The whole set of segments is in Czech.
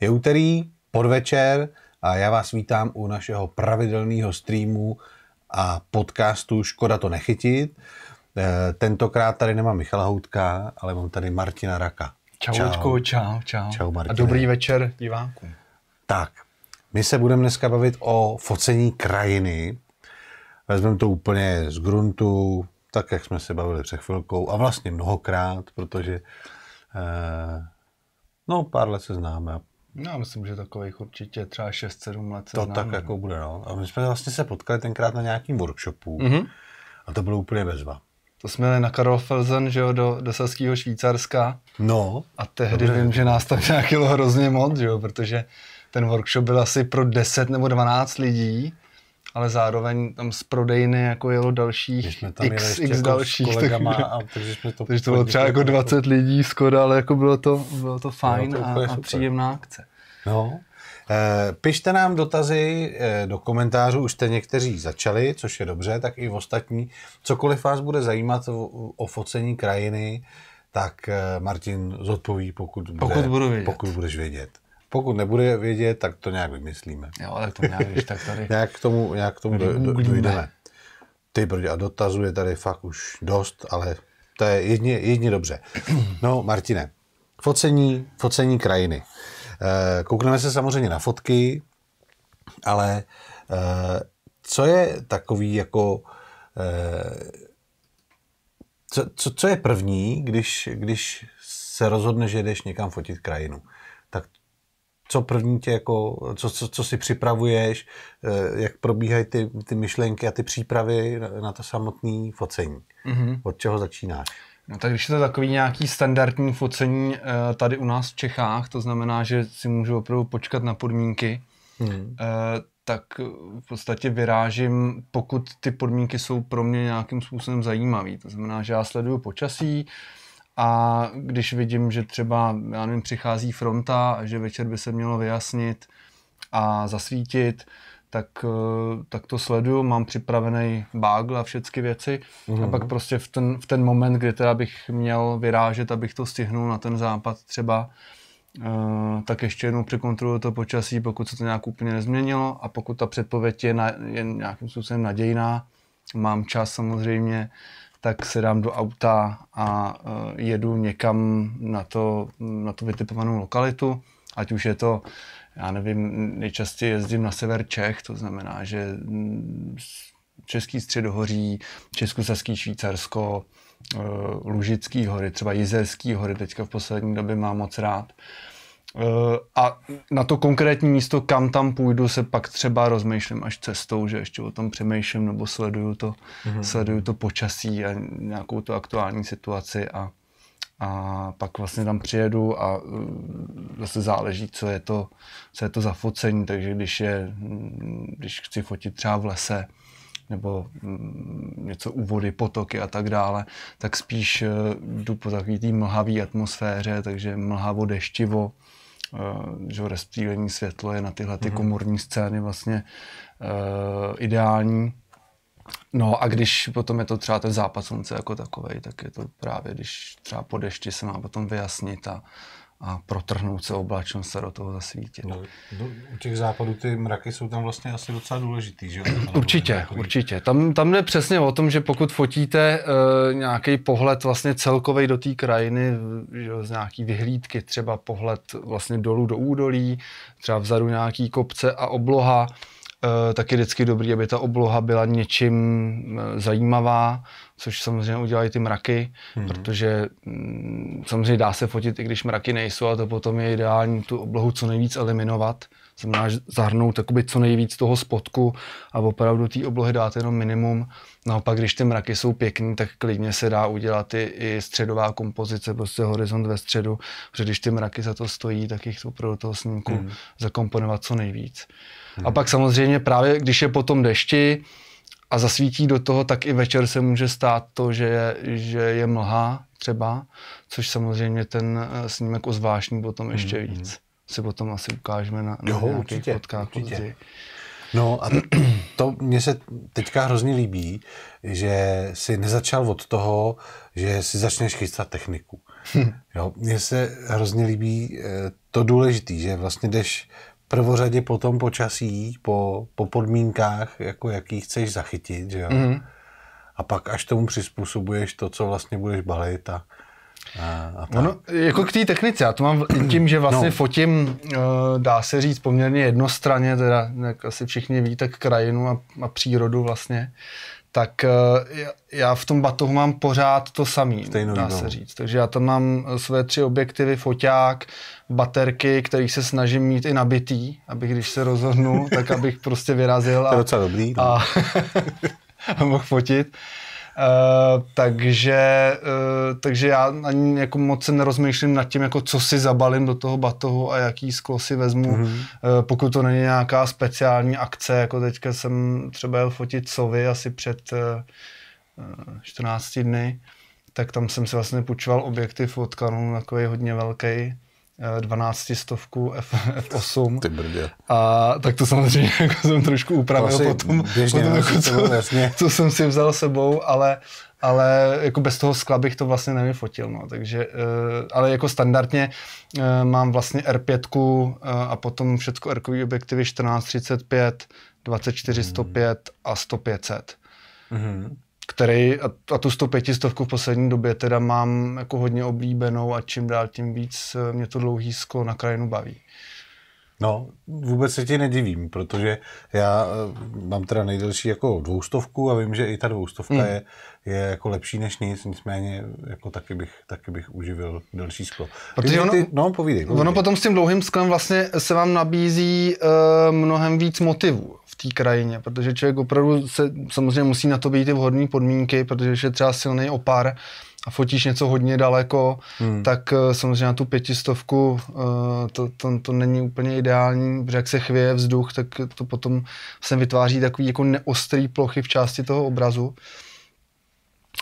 Je úterý, podvečer a já vás vítám u našeho pravidelného streamu a podcastu Škoda to nechytit. Eh, tentokrát tady nemám Michala Houtka, ale mám tady Martina Raka. Čau, čau. Ludku, čau, čau. čau a dobrý večer divákům. Tak, my se budeme dneska bavit o focení krajiny. Vezmeme to úplně z gruntu, tak jak jsme se bavili před chvilkou a vlastně mnohokrát, protože eh, no pár let se známe a No, myslím, že takových určitě třeba 6-7 let se To známe. tak jako bude, no. A my jsme vlastně se potkali tenkrát na nějakým workshopu mm-hmm. a to bylo úplně bezva. To jsme jeli na Karol Karlfelzen, že jo, do, do Saského Švýcarska. No. A tehdy dobře. vím, že nás tam nějakilo hrozně moc, že jo, protože ten workshop byl asi pro 10 nebo 12 lidí, ale zároveň tam z prodejny jako jelo dalších My jsme tam x, x jako dalších. S kolegama, takže, a, takže, jsme to takže to bylo třeba jako 20 jako- lidí skoro, ale jako bylo to, bylo to fajn bylo to a, a příjemná akce. No. E, pište nám dotazy e, do komentářů, už jste někteří začali, což je dobře, tak i v ostatní. Cokoliv vás bude zajímat o, o focení krajiny, tak e, Martin zodpoví, pokud, bude, pokud, budu vědět. pokud budeš vědět. Pokud nebude vědět, tak to nějak vymyslíme. Jo, ale to nějak, víš, tak tady... nějak k tomu, nějak k tomu do, do, dojdeme. Ty brdě, a dotazů je tady fakt už dost, ale to je jedně, jedně dobře. No, Martine, focení, focení krajiny. Eh, koukneme se samozřejmě na fotky, ale eh, co je takový jako eh, co, co, co je první, když, když se rozhodne, že jdeš někam fotit krajinu? Tak co první tě jako, co, co, co si připravuješ, jak probíhají ty, ty myšlenky a ty přípravy na to samotné focení? Mm-hmm. Od čeho začínáš? No tak když je to takový nějaký standardní focení eh, tady u nás v Čechách, to znamená, že si můžu opravdu počkat na podmínky, hmm. Eh, tak v podstatě vyrážím, pokud ty podmínky jsou pro mě nějakým způsobem zajímavý. To znamená, že já sleduju počasí, a když vidím, že třeba, já nevím, přichází fronta, že večer by se mělo vyjasnit a zasvítit, tak, eh, tak to sleduju, mám připravený bagl a všechny věci mm-hmm. a mhm. pak prostě v ten, v ten moment, kdy teda bych měl vyrážet, abych to stihnul na ten západ třeba, eh, tak ještě jednou překontroluji to počasí, pokud se to nějak úplně nezměnilo a pokud ta předpověď je, na, je nějakým způsobem nadějná, mám čas samozřejmě, tak se dám do auta a eh, jedu někam na, to, na tu vytipovanou lokalitu, ať už je to já nevím, nejčastěji jezdím na sever Čech, to znamená, že mm, Český středohoří, Českosaský Švýcarsko, eh, Lužický hory, třeba Jizerský hory, teďka v poslední době mám moc rád. Eh, a na to konkrétní místo, kam tam půjdu, se pak třeba rozmýšlím až cestou, že ještě o tom přemýšlím nebo sleduju to, mm-hmm. sleduju to počasí a nějakou tu aktuální situaci a, a pak vlastně tam přijedu a uh, zase záleží, co je to, co je to za focení, takže když, je, mm, když chci fotit třeba v lese, nebo mm, něco u vody, potoky a tak dále, tak spíš uh, jdu po takové té mlhavé atmosféře, takže mlhavo, deštivo, uh, že rozptýlení světlo je na tyhle ty mhm. komorní scény vlastně ideální. No a když potom je to třeba ten západ slunce jako takový, tak je to právě, když třeba po dešti se má potom vyjasnit a, a protrhnout se oblačnost a do toho zasvítit. No, do, no, u těch západů ty mraky jsou tam vlastně asi docela důležitý, že Určitě, určitě. Tam, tam jde přesně o tom, že pokud fotíte e, nějaký pohled vlastně celkový do té krajiny, že, z nějaký vyhlídky, třeba pohled vlastně dolů do údolí, třeba vzadu nějaký kopce a obloha, Eh, tak je vždycky dobrý, aby ta obloha byla něčím eh, zajímavá, což samozřejmě udělají ty mraky, mm-hmm. protože mm, samozřejmě dá se fotit, i když mraky nejsou, a to potom je ideální tu oblohu co nejvíc eliminovat. Znamená zahrnout takoby co nejvíc toho spotku a opravdu té oblohy dát jenom minimum. Naopak, když ty mraky jsou pěkný, tak klidně se dá udělat i, i středová kompozice, prostě horizont ve středu, protože když ty mraky za to stojí, tak jich to pro toho snímku mm. zakomponovat co nejvíc. A pak samozřejmě právě, když je potom dešti a zasvítí do toho, tak i večer se může stát to, že je, že je mlha třeba, což samozřejmě ten eh, snímek ozvášní potom ještě mm-hmm. víc. Si potom asi ukážeme na, na jo, nějakých určitě, fotkách určitě. No a to mně se teďka hrozně líbí, že si nezačal od toho, že si začneš chystat techniku. Hm. Jo, mně se hrozně líbí eh, to důležité, že vlastně jdeš prvořadě po tom počasí, po, po podmínkách, jako jaký chceš zachytit, že jo? Mm. A pak až tomu přizpůsobuješ to, co vlastně budeš balit a, a, a tak. Ono, jako k té technice, já to mám tím, že vlastně no. fotím, eh, dá se říct, poměrně jednostranně, teda, jak asi všichni ví, tak krajinu a, a přírodu vlastně, tak eh, já v tom batohu mám pořád to samý, Stejnou dá se říct. Takže já tam mám eh, své tři objektivy, foťák, baterky, který se snažím mít i nabitý, abych když se rozhodnu, tak abych prostě vyrazil. A, to je docela dobrý. No. A, a mohl fotit. Uh, takže, uh, takže já ani jako moc se nerozmýšlím nad tím, jako co si zabalím do toho batohu a jaký sklo si vezmu, mm-hmm. uh, pokud to není nějaká speciální akce, jako teďka jsem třeba jel fotit sovy asi před uh, 14 dny, tak tam jsem si vlastně půjčoval objektiv od Canonu, takový hodně velký 12 eh, stovku F, F8. Ty brdě. A tak to samozřejmě jako jsem trošku upravil to potom, běžně, potom jako to, co, jsem si vzal sebou, ale, ale jako bez toho skla bych to vlastně nevyfotil. No. Takže, eh, ale jako standardně eh, mám vlastně R5 a potom všechno r objektivy 14, 35, 24 105 a 100 500. Mm-hmm který a, a tu 105 stovku v poslední době teda mám jako hodně oblíbenou a čím dál tím víc eh, mě to dlouhý sklo na krajinu baví. No, vůbec se ti nedivím, protože já eh, mám teda nejdelší jako dvoustovku a vím, že i ta dvoustovka mm. je, je jako lepší než nic, nicméně jako taky bych, taky bych uživil delší sklo. Protože ono, ty, no, povídej, povídej. Ono potom s tím dlouhým sklem vlastně se vám nabízí e, mnohem víc motivů v té krajině, protože člověk opravdu se samozřejmě musí na to být i vhodné podmínky, protože je třeba silný opar, a fotíš něco hodně daleko, hmm. tak eh, samozřejmě na tu pětistovku eh, to, to, to není úplně ideální, protože jak se chvěje vzduch, tak to potom se vytváří takový jako neostrý plochy v části toho obrazu.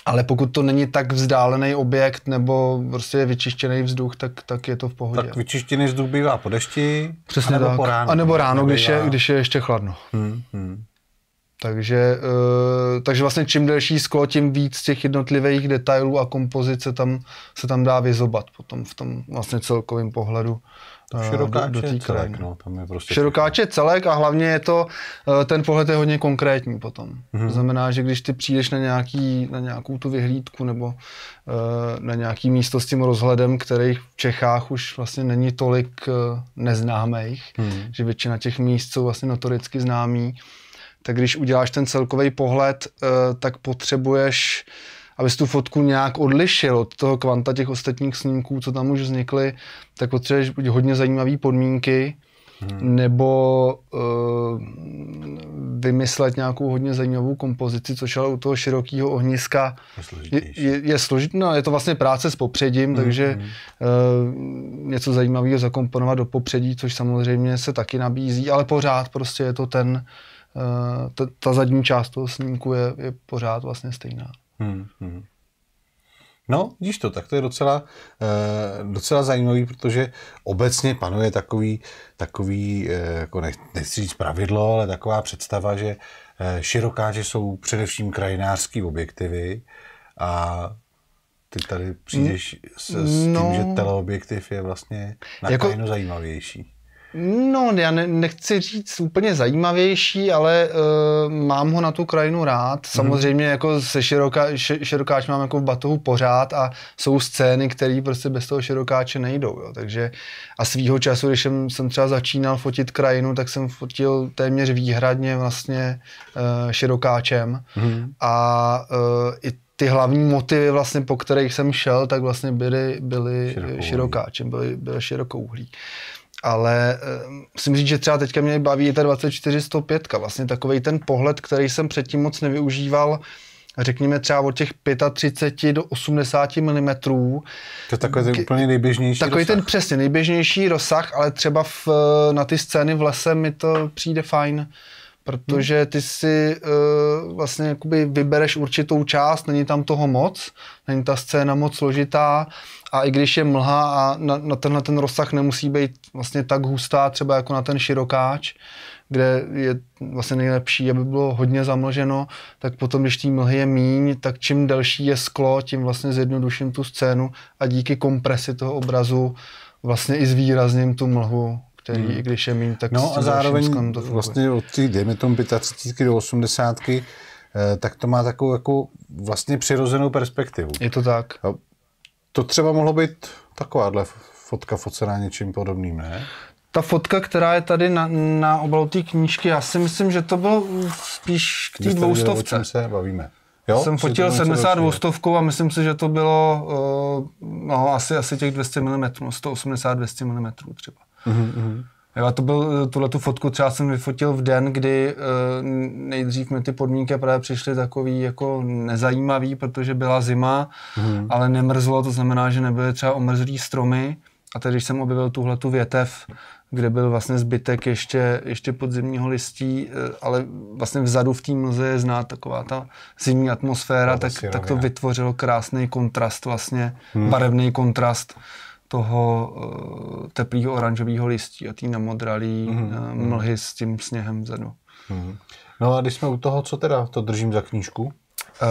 Ale pokud to není tak vzdálený objekt nebo prostě je vyčištěný vzduch, tak, tak je to v pohodě. Tak vyčištěný vzduch bývá po dešti, Přesně anebo tak. po ráno, A nebo ráno, nebývá. když je, když je ještě chladno. Hmm, hmm. Takže, eh, takže vlastně čím delší sklo, tím víc těch jednotlivých detailů a kompozice tam, se tam dá vyzobat potom v tom vlastně celkovém pohledu. Eh, Širokáč do, do je celek, no, tam je prostě Širokáč je celek a hlavně je to, eh, ten pohled je hodně konkrétní potom. Mm-hmm. To znamená, že když ty přijdeš na, nějaký, na nějakou tu vyhlídku nebo na nějaký místo s tím rozhledem, kterých v Čechách už vlastně není tolik neznámých, mm-hmm. že většina těch míst jsou vlastně notoricky známých, tak když uděláš ten celkový pohled, eh, tak potřebuješ, abys tu fotku nějak odlišil od toho kvanta těch ostatních snímků, co tam už vznikly, tak potřebuješ buď hodně zajímavé podmínky, hmm. nebo uh, vymyslet nějakou hodně zajímavou kompozici, což ale u toho širokého ohniska je, je, je složitý. No, je to vlastně práce s popředím, hmm. takže uh, něco zajímavého zakomponovat do popředí, což samozřejmě se taky nabízí, ale pořád prostě je to ten Eh, ta, ta zadní část toho snímku je, je pořád vlastně stejná. Hmm, hmm. No, vidíš to, tak to je docela, eh, docela zajímavý, protože obecně panuje takový, takový eh, jako nech, nechci říct pravidlo, ale taková představa, že eh, že jsou především krajinářský objektivy a ty tady přijdeš s, s mm, tím, no, že teleobjektiv je vlastně na jako, krajinu zajímavější. No, já ne, nechci říct úplně zajímavější, ale uh, mám ho na tu krajinu rád. Mhm. Samozřejmě jako se široká, širokáč mám jako v batohu pořád a jsou scény, které prostě bez toho širokáče nejdou. Jo. Takže a svýho času, když jsem, jsem třeba začínal fotit krajinu, tak jsem fotil téměř výhradně vlastně uh, širokáčem. Mm. A uh, i ty hlavní motivy, vlastně, po kterých jsem šel, tak vlastně byly, byly širokáčem, byly, byly širokouhlí ale eh, musím říct, že třeba teďka mě baví ta 2405, vlastně takový ten pohled, který jsem předtím moc nevyužíval, řekněme třeba od těch 35 do 80 mm. To je takový ten úplně nejběžnější Takový rozsah. ten přesně nejběžnější rozsah, ale třeba v, eh, na ty scény v lese mi to přijde fajn protože ty si uh, vlastně jakoby vybereš určitou část, není tam toho moc, není ta scéna moc složitá a i když je mlha a na, na tenhle ten rozsah nemusí být vlastně tak hustá třeba jako na ten širokáč, kde je vlastně nejlepší, aby bylo hodně zamlženo, tak potom, když tý mlhy je míň, tak čím delší je sklo, tím vlastně zjednoduším tu scénu a díky kompresi toho obrazu vlastně i zvýrazním tu mlhu který, hmm. i když je mín, tak No a zároveň to vlastně od těch, dejme tomu, 35 do 80, eh, tak to má takovou jako vlastně přirozenou perspektivu. Je to tak. A To třeba mohlo být takováhle fotka focená něčím podobným, ne? ta fotka, která je tady na, na obalu té knížky, já si myslím, že to bylo spíš k té dvoustovce. se bavíme. Jo? Jsem fotil 70 dvoustovkou a myslím si, že to bylo uh, no, asi, asi těch 200 mm, 180-200 mm třeba. Mm-hmm. Jo, a to byl, tuhle tu fotku třeba jsem vyfotil v den, kdy eh, nejdřív mi ty podmínky právě přišly takový jako nezajímavý, protože byla zima, mm-hmm. ale nemrzlo, to znamená, že nebyly třeba omrzlý stromy. A tedy, když jsem objevil tuhle tu větev, kde byl vlastně zbytek ještě, ještě podzimního listí, eh, ale vlastně vzadu v té mlze je znát taková ta zimní atmosféra, tak, tak to vytvořilo krásný kontrast vlastně, hmm. barevný kontrast toho eh, teplého oranžového listí a té namodralý mm-hmm. mlhy s tím sněhem vzadu. Mm-hmm. No a když jsme u toho, co teda to držím za knížku? Uh,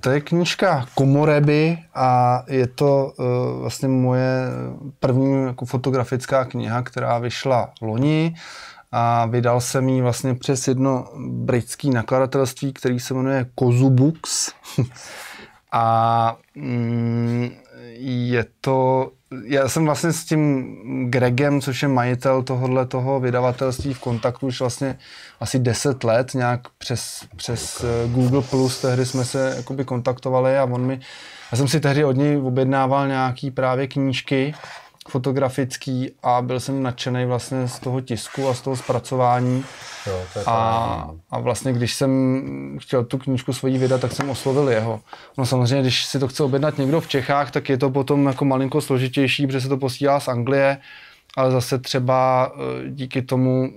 to je knížka Komoreby a je to uh, vlastně moje první jako fotografická kniha, která vyšla loni a vydal jsem ji vlastně přes jedno britské nakladatelství, který se jmenuje Kozu Books. a mm, je to já jsem vlastně s tím Gregem, což je majitel tohohle toho vydavatelství v kontaktu už vlastně asi 10 let, nějak přes, přes eh, Google+, Plus, tehdy jsme se jakoby kontaktovali a on mi, já jsem si tehdy od něj objednával nějaký právě knížky fotografický a byl jsem nadšený vlastně z toho tisku a z toho zpracování. Jo, to je a, a vlastně když jsem chtěl tu knížku svoji vydat, tak jsem oslovil jeho. No samozřejmě, když si to chce objednat někdo v Čechách, tak je to potom jako malinko složitější, protože se to posílá z Anglie, ale zase třeba e, díky tomu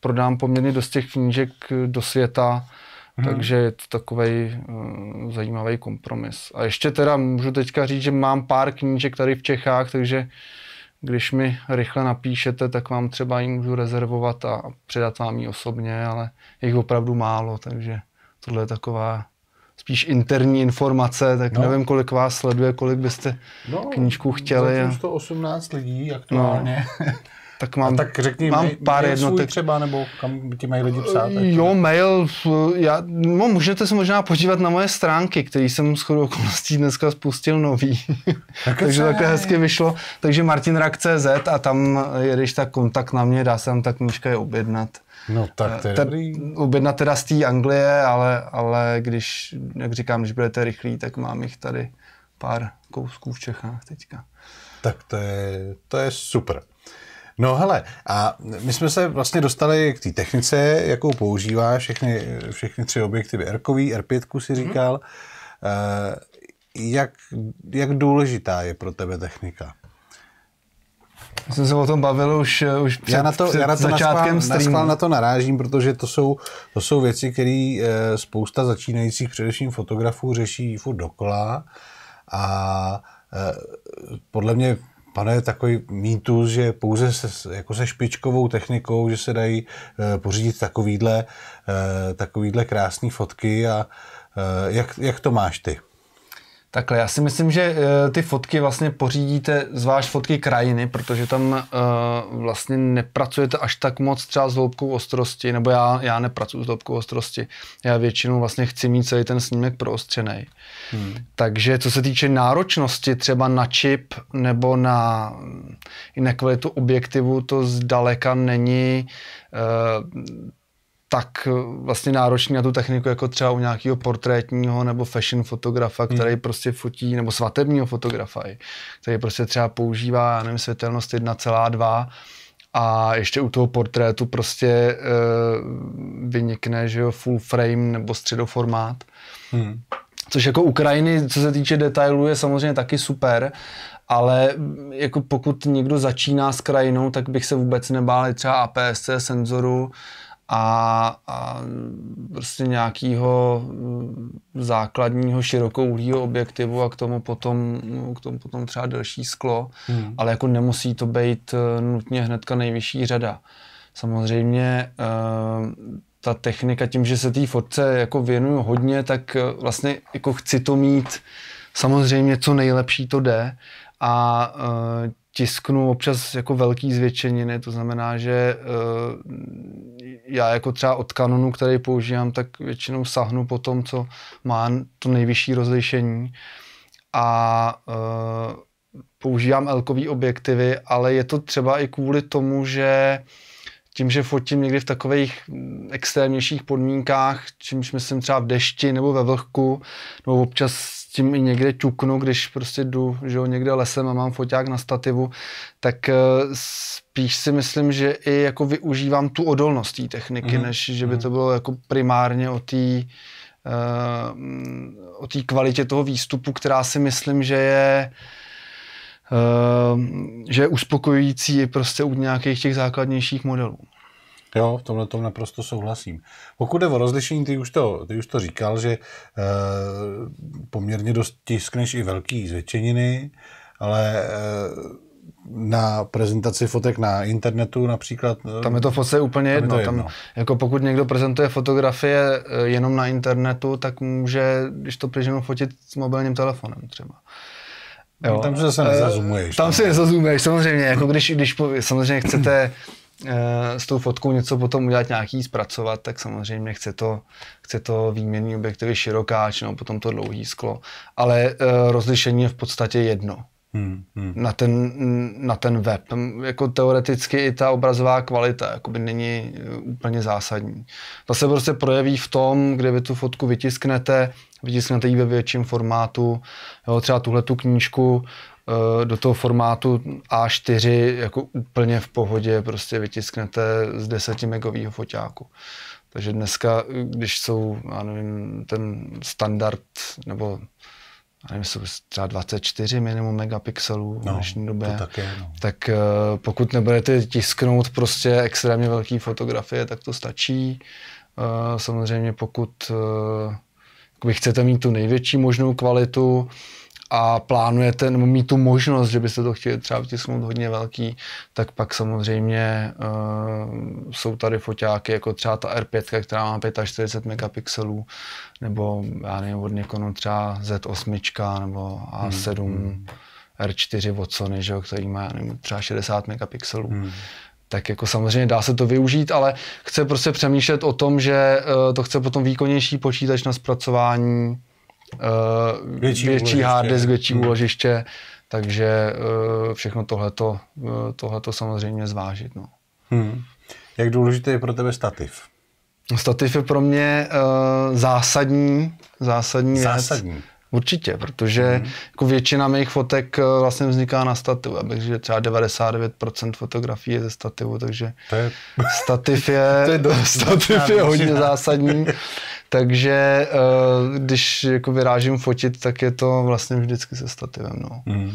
prodám poměrně dost těch knížek e, do světa Hmm. Takže je to takový uh, mm, zajímavý kompromis. A ještě teda můžu teďka říct, že mám pár knížek tady v Čechách, takže když mi rychle napíšete, tak vám třeba ji můžu rezervovat a předat vám ji osobně, ale je jich opravdu málo, takže tohle je taková spíš interní informace, tak no. nevím, kolik vás sleduje, kolik byste no, knížku chtěli. No, 118 lidí aktuálně. No. tak mám, a tak řekni, mám mail, pár mail jednotek. třeba, nebo kam ti mají lidi psát? Jo, ne? mail, já, no, můžete se možná podívat na moje stránky, které jsem chodou okolností dneska spustil nový. Tak Takže takhle hezky vyšlo. Takže martinrak.cz a tam je, když tak kontakt na mě, dá se tam tak knížka je objednat. No tak to je eh, Te, teda z té Anglie, ale, ale když, jak říkám, když budete rychlí, tak mám jich tady pár kousků v Čechách teďka. Tak to je, to je super. No hele, a my jsme se vlastně dostali k té technice, jakou používá všechny, všechny tři objektivy. r R5 si mhm. říkal. Hmm. Jak, jak důležitá je pro tebe technika? My se o tom bavil už, eh, už před, já na to, před já na to začátkem streamu. na to narážím, protože to jsou, to jsou věci, které eh, spousta začínajících především fotografů řeší furt dokola a podle mě panuje takový mýtus, že pouze se, jako se špičkovou technikou, že se dají eh, pořídit takovýhle, eh, takovýhle krásné fotky a eh, jak, jak to máš ty? Takhle, já si myslím, že eh, ty fotky vlastně pořídíte, zvlášť fotky krajiny, protože tam eh, vlastně nepracujete až tak moc třeba s hloubkou ostrosti, nebo já, já nepracuji s hloubkou ostrosti. Já většinou vlastně chci mít celý ten snímek proostřený. Hmm. Takže co se týče náročnosti třeba na čip nebo na, i na kvalitu objektivu, to zdaleka není eh, tak eh, vlastně náročný na tu techniku, jako třeba u nějakého portrétního nebo fashion fotografa, hmm. který hmm. prostě fotí, nebo svatebního fotografa, který prostě třeba používá, já nevím, světelnost 1,2 a ještě u toho portrétu prostě e, vynikne, že jo, full frame nebo středoformát. Hmm. Což jako Ukrajiny, co se týče detailů, je samozřejmě taky super, ale jako pokud někdo začíná s krajinou, tak bych se vůbec nebál třeba APS-C senzoru, a, a prostě nějakého mm, základního širokouhlého objektivu a k tomu potom, mm, k tomu potom třeba delší sklo, hmm. ale jako nemusí to být eh, nutně hnedka nejvyšší řada. Samozřejmě eh, ta technika, tím, že se té fotce jako věnuju hodně, tak eh, vlastně jako chci to mít samozřejmě co nejlepší to jde a tisknu občas jako velký zvětšeniny, to znamená, že eh, já jako třeba od Canonu, který používám, tak většinou sahnu po tom, co má to nejvyšší rozlišení a eh, používám elkový objektivy, ale je to třeba i kvůli tomu, že tím, že fotím někdy v takových mm, extrémnějších podmínkách, čímž myslím třeba v dešti nebo ve vlhku, nebo občas tím i někde ťuknu, když prostě jdu že jo, někde lesem a mám foťák na stativu, tak eh, spíš si myslím, že i jako využívám tu odolnost té techniky, mm-hmm. než že by mhm. to bylo jako primárně o té uh, o té kvalitě toho výstupu, která si myslím, že je uh, že je uspokojující prostě u nějakých těch základnějších modelů. Jo, v tomhle tom naprosto souhlasím. Pokud je o rozlišení, ty už to, ty už to říkal, že e, poměrně dost tiskneš i velký zvětšeniny, ale e, na prezentaci fotek na internetu například. Eh, tam je to v podstatě úplně tam jedno. Je to jedno. Tam, jako pokud někdo prezentuje fotografie jenom na internetu, tak může, když to přeženu, fotit s mobilním telefonem třeba. Jo. No, tam se zase nezazumuješ. Tam, tam no. se nezazumuješ, samozřejmě. Jako když, když samozřejmě chcete Eh, s tou fotkou něco potom udělat nějaký, zpracovat, tak samozřejmě chce to, chce to výměný objektivy či no, potom to dlouhý sklo, ale eh, rozlišení je v podstatě jedno. Hmm, hmm. Na, ten, na ten web. Jako teoreticky i ta obrazová kvalita jakoby není eh, úplně zásadní. To se prostě projeví v tom, kde vy tu fotku vytisknete, vytisknete ji ve větším formátu. Jo, třeba tuhle tu knížku Eh, do toho formátu A4 jako úplně v pohodě prostě vytisknete z 10 megového foťáku. Takže dneska, když jsou, já nevím, ten standard, nebo já nevím, jsou třeba 24 minimum megapixelů v no, dnešní době, to je, no. tak eh, pokud nebudete tisknout prostě extrémně velké fotografie, tak to stačí. Eh, samozřejmě pokud chcete mít tu největší možnou kvalitu, a plánujete nebo mít tu možnost, že byste to chtěli třeba vtisknout hodně velký, tak pak samozřejmě uh, jsou tady foťáky, jako třeba ta R5, která má 45 megapixelů, nebo já nevím, od Nikonu třeba Z8 nebo A7. Hmm. hmm. R4 od Sony, že jo, který má nevím, třeba 60 megapixelů. Hmm tak jako samozřejmě dá se to využít, ale chce prostě přemýšlet o tom, že eh, to chce potom výkonnější počítač na zpracování uh, větší, větší hard disk, větší úložiště, takže uh, všechno tohleto, uh, tohleto samozřejmě zvážit. No. Hmm. Jak důležitý je pro tebe stativ? Stativ je pro mě uh, eh, zásadní, zásadní, zásadní. věc. Určitě, protože hmm. jako většina mých fotek vlastně vzniká na stativu. Já bych řekl, že třeba 99% fotografií je ze stativu, takže to je... stativ je, to je do... stativ je hodně zásadní. Takže eh, když jako vyrážím fotit, tak je to vlastně vždycky se stativem. No. Mm.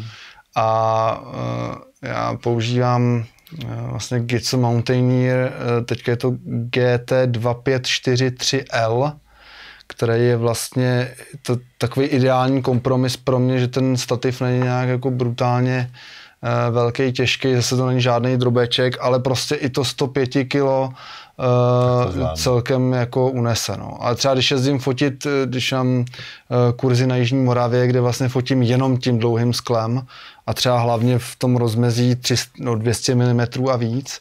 A eh, já používám eh, vlastně Gitsu Mountaineer, teďka je to GT2543L, který je vlastně to, takový ideální kompromis pro mě, že ten stativ není nějak jako brutálně velký, těžký, zase to není žádný drobeček, ale prostě i to 105 kg Eh, celkem jako uneseno. A třeba když jezdím fotit, eh, když mám eh, kurzy na Jižní Moravě, kde vlastně fotím jenom tím dlouhým sklem a třeba hlavně v tom rozmezí 300, no, 200 mm a víc,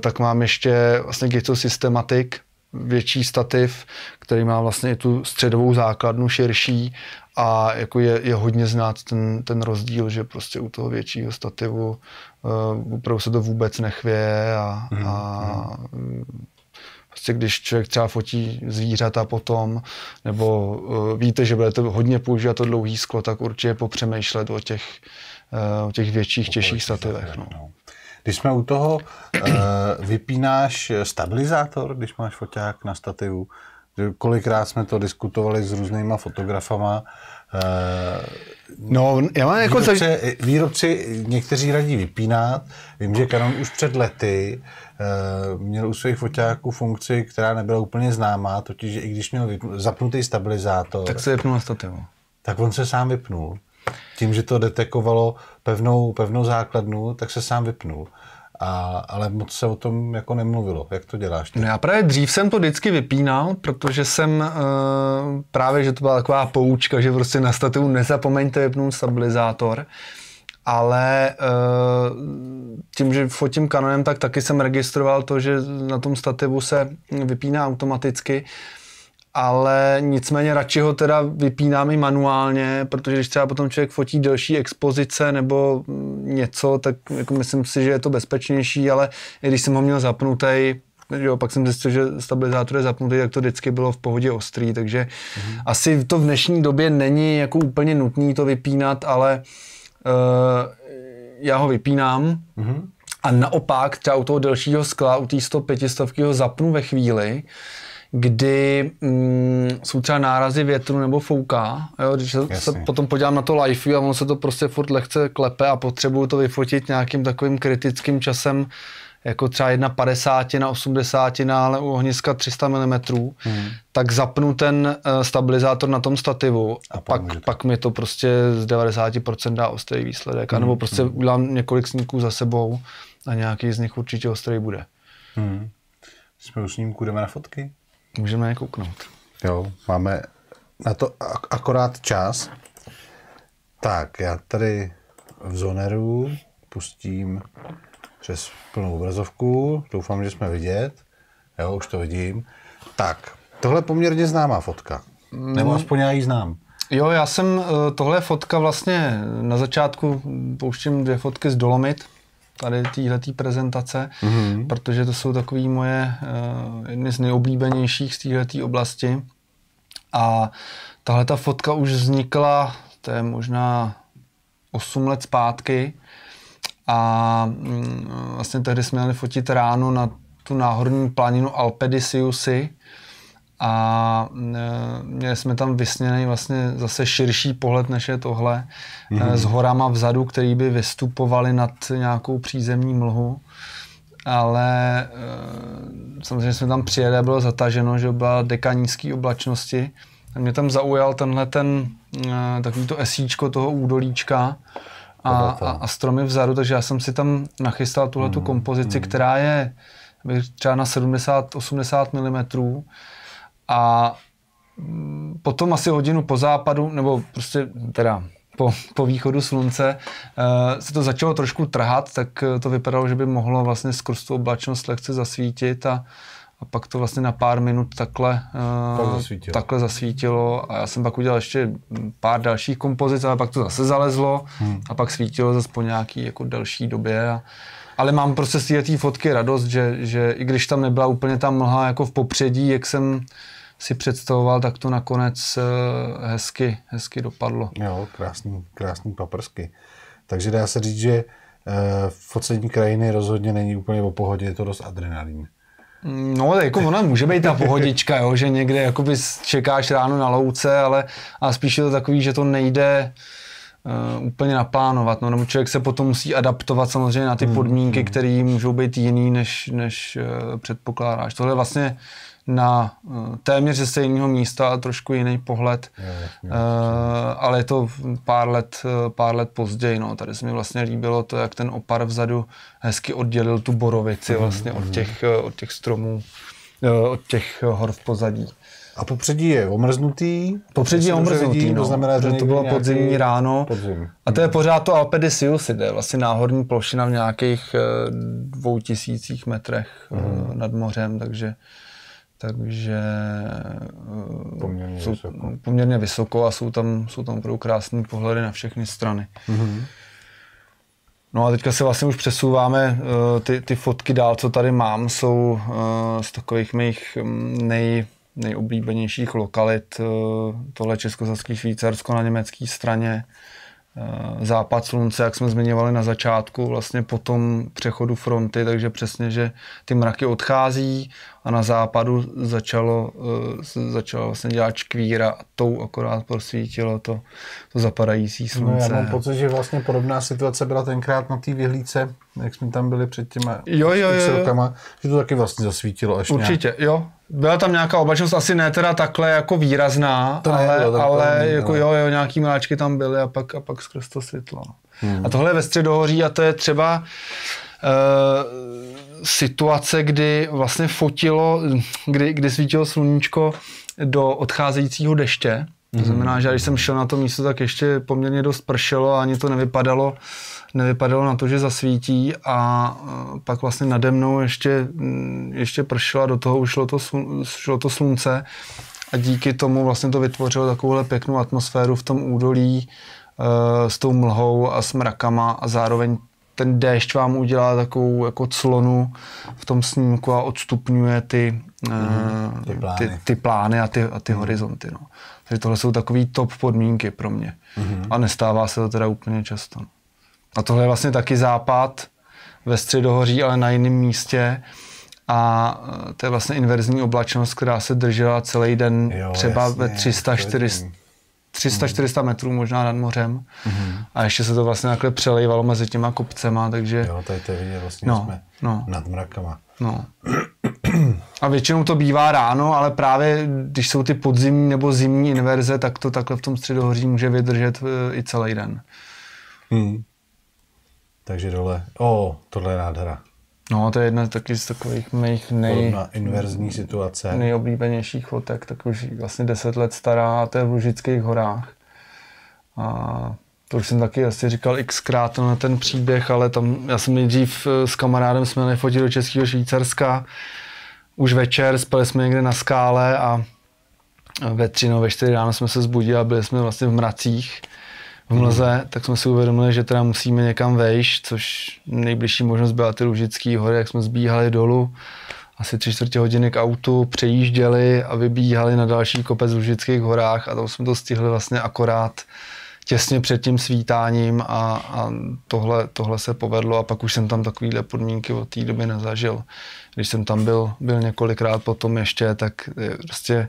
tak mám ještě vlastně Gitsu Systematic, větší stativ, který má vlastně i tu středovou základnu širší a jako je, je hodně znát ten, ten rozdíl, že prostě u toho většího stativu uh, opravdu se to vůbec nechvěje a, mm. a mhm. Prostě když člověk třeba fotí zvířata potom, nebo uh, víte, že budete hodně používat to dlouhý sklo, tak určitě popřemýšlet o těch, uh, o těch větších, těžších stativech. No. no. Když jsme u toho, uh, vypínáš stabilizátor, když máš foťák na stativu, Kolikrát jsme to diskutovali s různýma fotografama. Eh, no, já mám jako výrobci, zaž... výrobci někteří radí vypínat. Vím, že Canon už před lety eh, měl u svých foťáků funkci, která nebyla úplně známá, totiž, že i když měl zapnutý stabilizátor... Tak se vypnul stativu. Tak on se sám vypnul. Tím, že to detekovalo pevnou, pevnou základnu, tak se sám vypnul a, ale moc se o tom jako nemluvilo. Jak to děláš? Ty? No já právě dřív jsem to vždycky vypínal, protože jsem e, právě, že to byla taková poučka, že prostě na stativu nezapomeňte vypnout stabilizátor, ale e, tím, že fotím kanonem, tak taky jsem registroval to, že na tom stativu se vypíná automaticky ale nicméně radši ho teda vypínám i manuálně, protože když třeba potom člověk fotí delší expozice nebo něco, tak jako myslím si, že je to bezpečnější, ale i když jsem ho měl zapnutý, jo, pak jsem zjistil, že stabilizátor je zapnutý, tak to vždycky bylo v pohodě ostrý, takže mhm. asi to v dnešní době není jako úplně nutný to vypínat, ale uh, já ho vypínám, mhm. A naopak, třeba u toho delšího skla, u té 105 ho zapnu ve chvíli kdy mm, jsou třeba nárazy větru nebo fouká. Jo? Když se, se potom podívám na to live view a ono se to prostě furt lehce klepe a potřebuju to vyfotit nějakým takovým kritickým časem, jako třeba 1,50 na 80, ale u ohniska 300 mm, hmm. tak zapnu ten eh, stabilizátor na tom stativu a, a pak, pak mi to prostě z 90% dá ostrý výsledek. Hmm. anebo nebo prostě hmm. udělám několik snímků za sebou a nějaký z nich určitě ostrý bude. Hmm. Jsme u snímku, jdeme na fotky? Můžeme kouknout. Jo, máme na to ak- akorát čas. Tak, já tady v zoneru pustím přes plnou obrazovku. Doufám, že jsme vidět. Jo, už to vidím. Tak, tohle je poměrně známá fotka. Nebo mm. aspoň já ji znám. Jo, já jsem, eh, tohle je fotka vlastně na začátku, pouštím dvě fotky z Dolomit, tady téhleté prezentace, mm-hmm. protože to jsou takové moje uh, jedny z nejoblíbenějších z téhleté oblasti. A tahle ta fotka už vznikla, to je možná 8 let zpátky a mm, vlastně tehdy jsme měli fotit ráno na tu náhorní planinu Alpedisiusy, mm a e, měli jsme tam vysněný vlastně zase širší pohled, než je tohle, mm-hmm. s horama vzadu, který by vystupovali nad nějakou přízemní mlhu. Ale e, samozřejmě jsme tam přijeli, bylo zataženo, že byla deka nízký oblačnosti. A mě tam zaujal tenhle ten takový to esíčko toho údolíčka a, a, a stromy vzadu, takže já jsem si tam nachystal tuhle mm-hmm. kompozici, mm. která je třeba na 70-80 mm a mm, potom asi hodinu po západu, nebo prostě teda po, po východu slunce, eh, se to začalo trošku trhat, tak eh, to vypadalo, že by mohlo vlastně skrz tu oblačnost lehce zasvítit a, a pak to vlastně na pár minut takhle, eh, zasvítilo. takhle zasvítilo a já jsem pak udělal ještě pár dalších kompozic, ale pak to zase zalezlo hmm. a pak svítilo zase po nějaký jako další době a, ale mám prostě z té fotky radost, že, že i když tam nebyla úplně ta mlha jako v popředí, jak jsem si představoval, tak to nakonec eh, hezky, hezky dopadlo. Jo, krásný, krásný paprsky. Takže dá se říct, že podstatní eh, krajiny rozhodně není úplně o pohodě, je to dost adrenalin. No, jako ona může být ta pohodička, jo, že někde jakoby čekáš ráno na louce, ale a spíš je to takový, že to nejde uh, úplně naplánovat. No, nebo člověk se potom musí adaptovat samozřejmě na ty hmm, podmínky, hmm. které můžou být jiný, než, než uh, předpokládáš. Tohle je vlastně uh, na eh, téměř ze stejného místa a trošku jiný pohled, je, je, je, ale je to pár let, eh, pár let později. No. Tady se mi vlastně líbilo to, jak ten opar vzadu hezky oddělil tu borovici mhm, vlastně od mhm. těch, eh, od těch stromů, od těch hor v pozadí. A popředí je omrznutý. Popředí je omrznutý, vidí, no, to znamená, že to bylo podzimní ráno. Podzim. A to je mhm. pořád to Alpe de Sius, jde vlastně náhorní plošina v nějakých dvou tisících metrech mm. nad mořem, takže takže eh, poměrně, jsou, vysoko. poměrně vysoko a jsou tam, jsou tam opravdu krásné pohledy na všechny strany. Mm-hmm. No a teďka se vlastně už přesouváme, eh, ty, ty fotky dál, co tady mám, jsou eh, z takových mých mm, nej, nejoblíbenějších lokalit, tohle Českosaský Švýcarsko na německé straně, Eh, západ slunce, jak jsme zmiňovali na začátku, vlastně po tom přechodu fronty, takže přesně, že ty mraky odchází a na západu začalo, eh, začalo vlastně dělat škvíra a tou akorát prosvítilo to, to zapadající slunce. No, já mám pocit, že vlastně podobná situace byla tenkrát na té vyhlídce jak jsme tam byli před těma jo, jo, jo, jo. Rokama, že to taky vlastně zasvítilo až Určitě, nějak. jo. Byla tam nějaká oblačnost, asi ne teda takhle jako výrazná, to ale, nebylo, ale tam, jako jo, jo, nějaký mláčky tam byly a pak, a pak skrz to světlo. No. Hmm. A tohle je ve středohoří a to je třeba uh, situace, kdy vlastně fotilo, kdy, kdy svítilo sluníčko do odcházejícího deště. To hmm. znamená, že když jsem šel na to místo, tak ještě poměrně dost pršelo a ani to nevypadalo nevypadalo na to, že zasvítí a e, pak vlastně nade mnou ještě, mm, ještě pršelo a do toho ušlo to, slun, šlo to slunce a díky tomu vlastně to vytvořilo takovouhle pěknou atmosféru v tom údolí e, s tou mlhou a s mrakama a zároveň ten déšť vám udělá takovou jako clonu v tom snímku a odstupňuje ty, mm, ty, plány. ty, ty plány a ty, a ty mhm. horizonty. No. Takže tohle jsou takový top podmínky pro mě. Mm-hmm. A nestává se to teda úplně často. No. A tohle je vlastně taky západ ve středohoří, ale na jiném místě. A eh, to je vlastně inverzní oblačnost, která se držela celý den jo, třeba jasně, ve 300, 400, 300, 400 metrů možná nad mořem. Mm-hmm. A ještě se to vlastně takhle přelejvalo mezi těma kopcema, takže... Jo, tady to je vidět, vlastně no, jsme no. nad mrakama. No. A většinou to bývá ráno, ale právě když jsou ty podzimní nebo zimní inverze, tak to takhle v tom středohoří může vydržet eh, i celý den. Mm. Takže dole. O, oh, tohle je nádhera. No, to je jedna taky z takových mých nej... inverzní situace. Nejoblíbenějších fotek, tak už vlastně 10 let stará, a to je v Lužických horách. A to už jsem taky asi říkal xkrát na ten příběh, ale tam, já jsem nejdřív eh, s kamarádem jsme nefotili do Českého Švýcarska, už večer, spali jsme někde na skále a ve tři no, ve čtyři ráno jsme se zbudili a byli jsme vlastně v mracích v mlze, tak jsme si uvědomili, že teda musíme někam vejš, což nejbližší možnost byla ty Lužický hory, jak jsme zbíhali dolů asi tři čtvrtě hodiny k autu, přejížděli a vybíhali na další kopec v Lužických horách a tam jsme to stihli vlastně akorát těsně před tím svítáním a, a tohle, tohle se povedlo a pak už jsem tam takovýhle podmínky od té doby nezažil. Když jsem tam byl, byl několikrát potom ještě, tak je prostě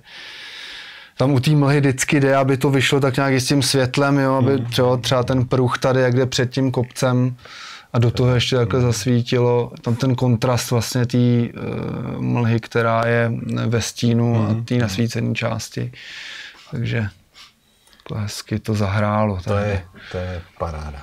tam u té mlhy vždycky jde, aby to vyšlo tak nějak s tím světlem, jo, aby hmm. třeba, třeba ten pruh tady, jak jde před tím kopcem, a do toho ještě takhle zasvítilo tam ten kontrast vlastně té uh, mlhy, která je ve stínu mm a hmm. té nasvícené části. Takže to hezky to zahrálo. To je, to je paráda.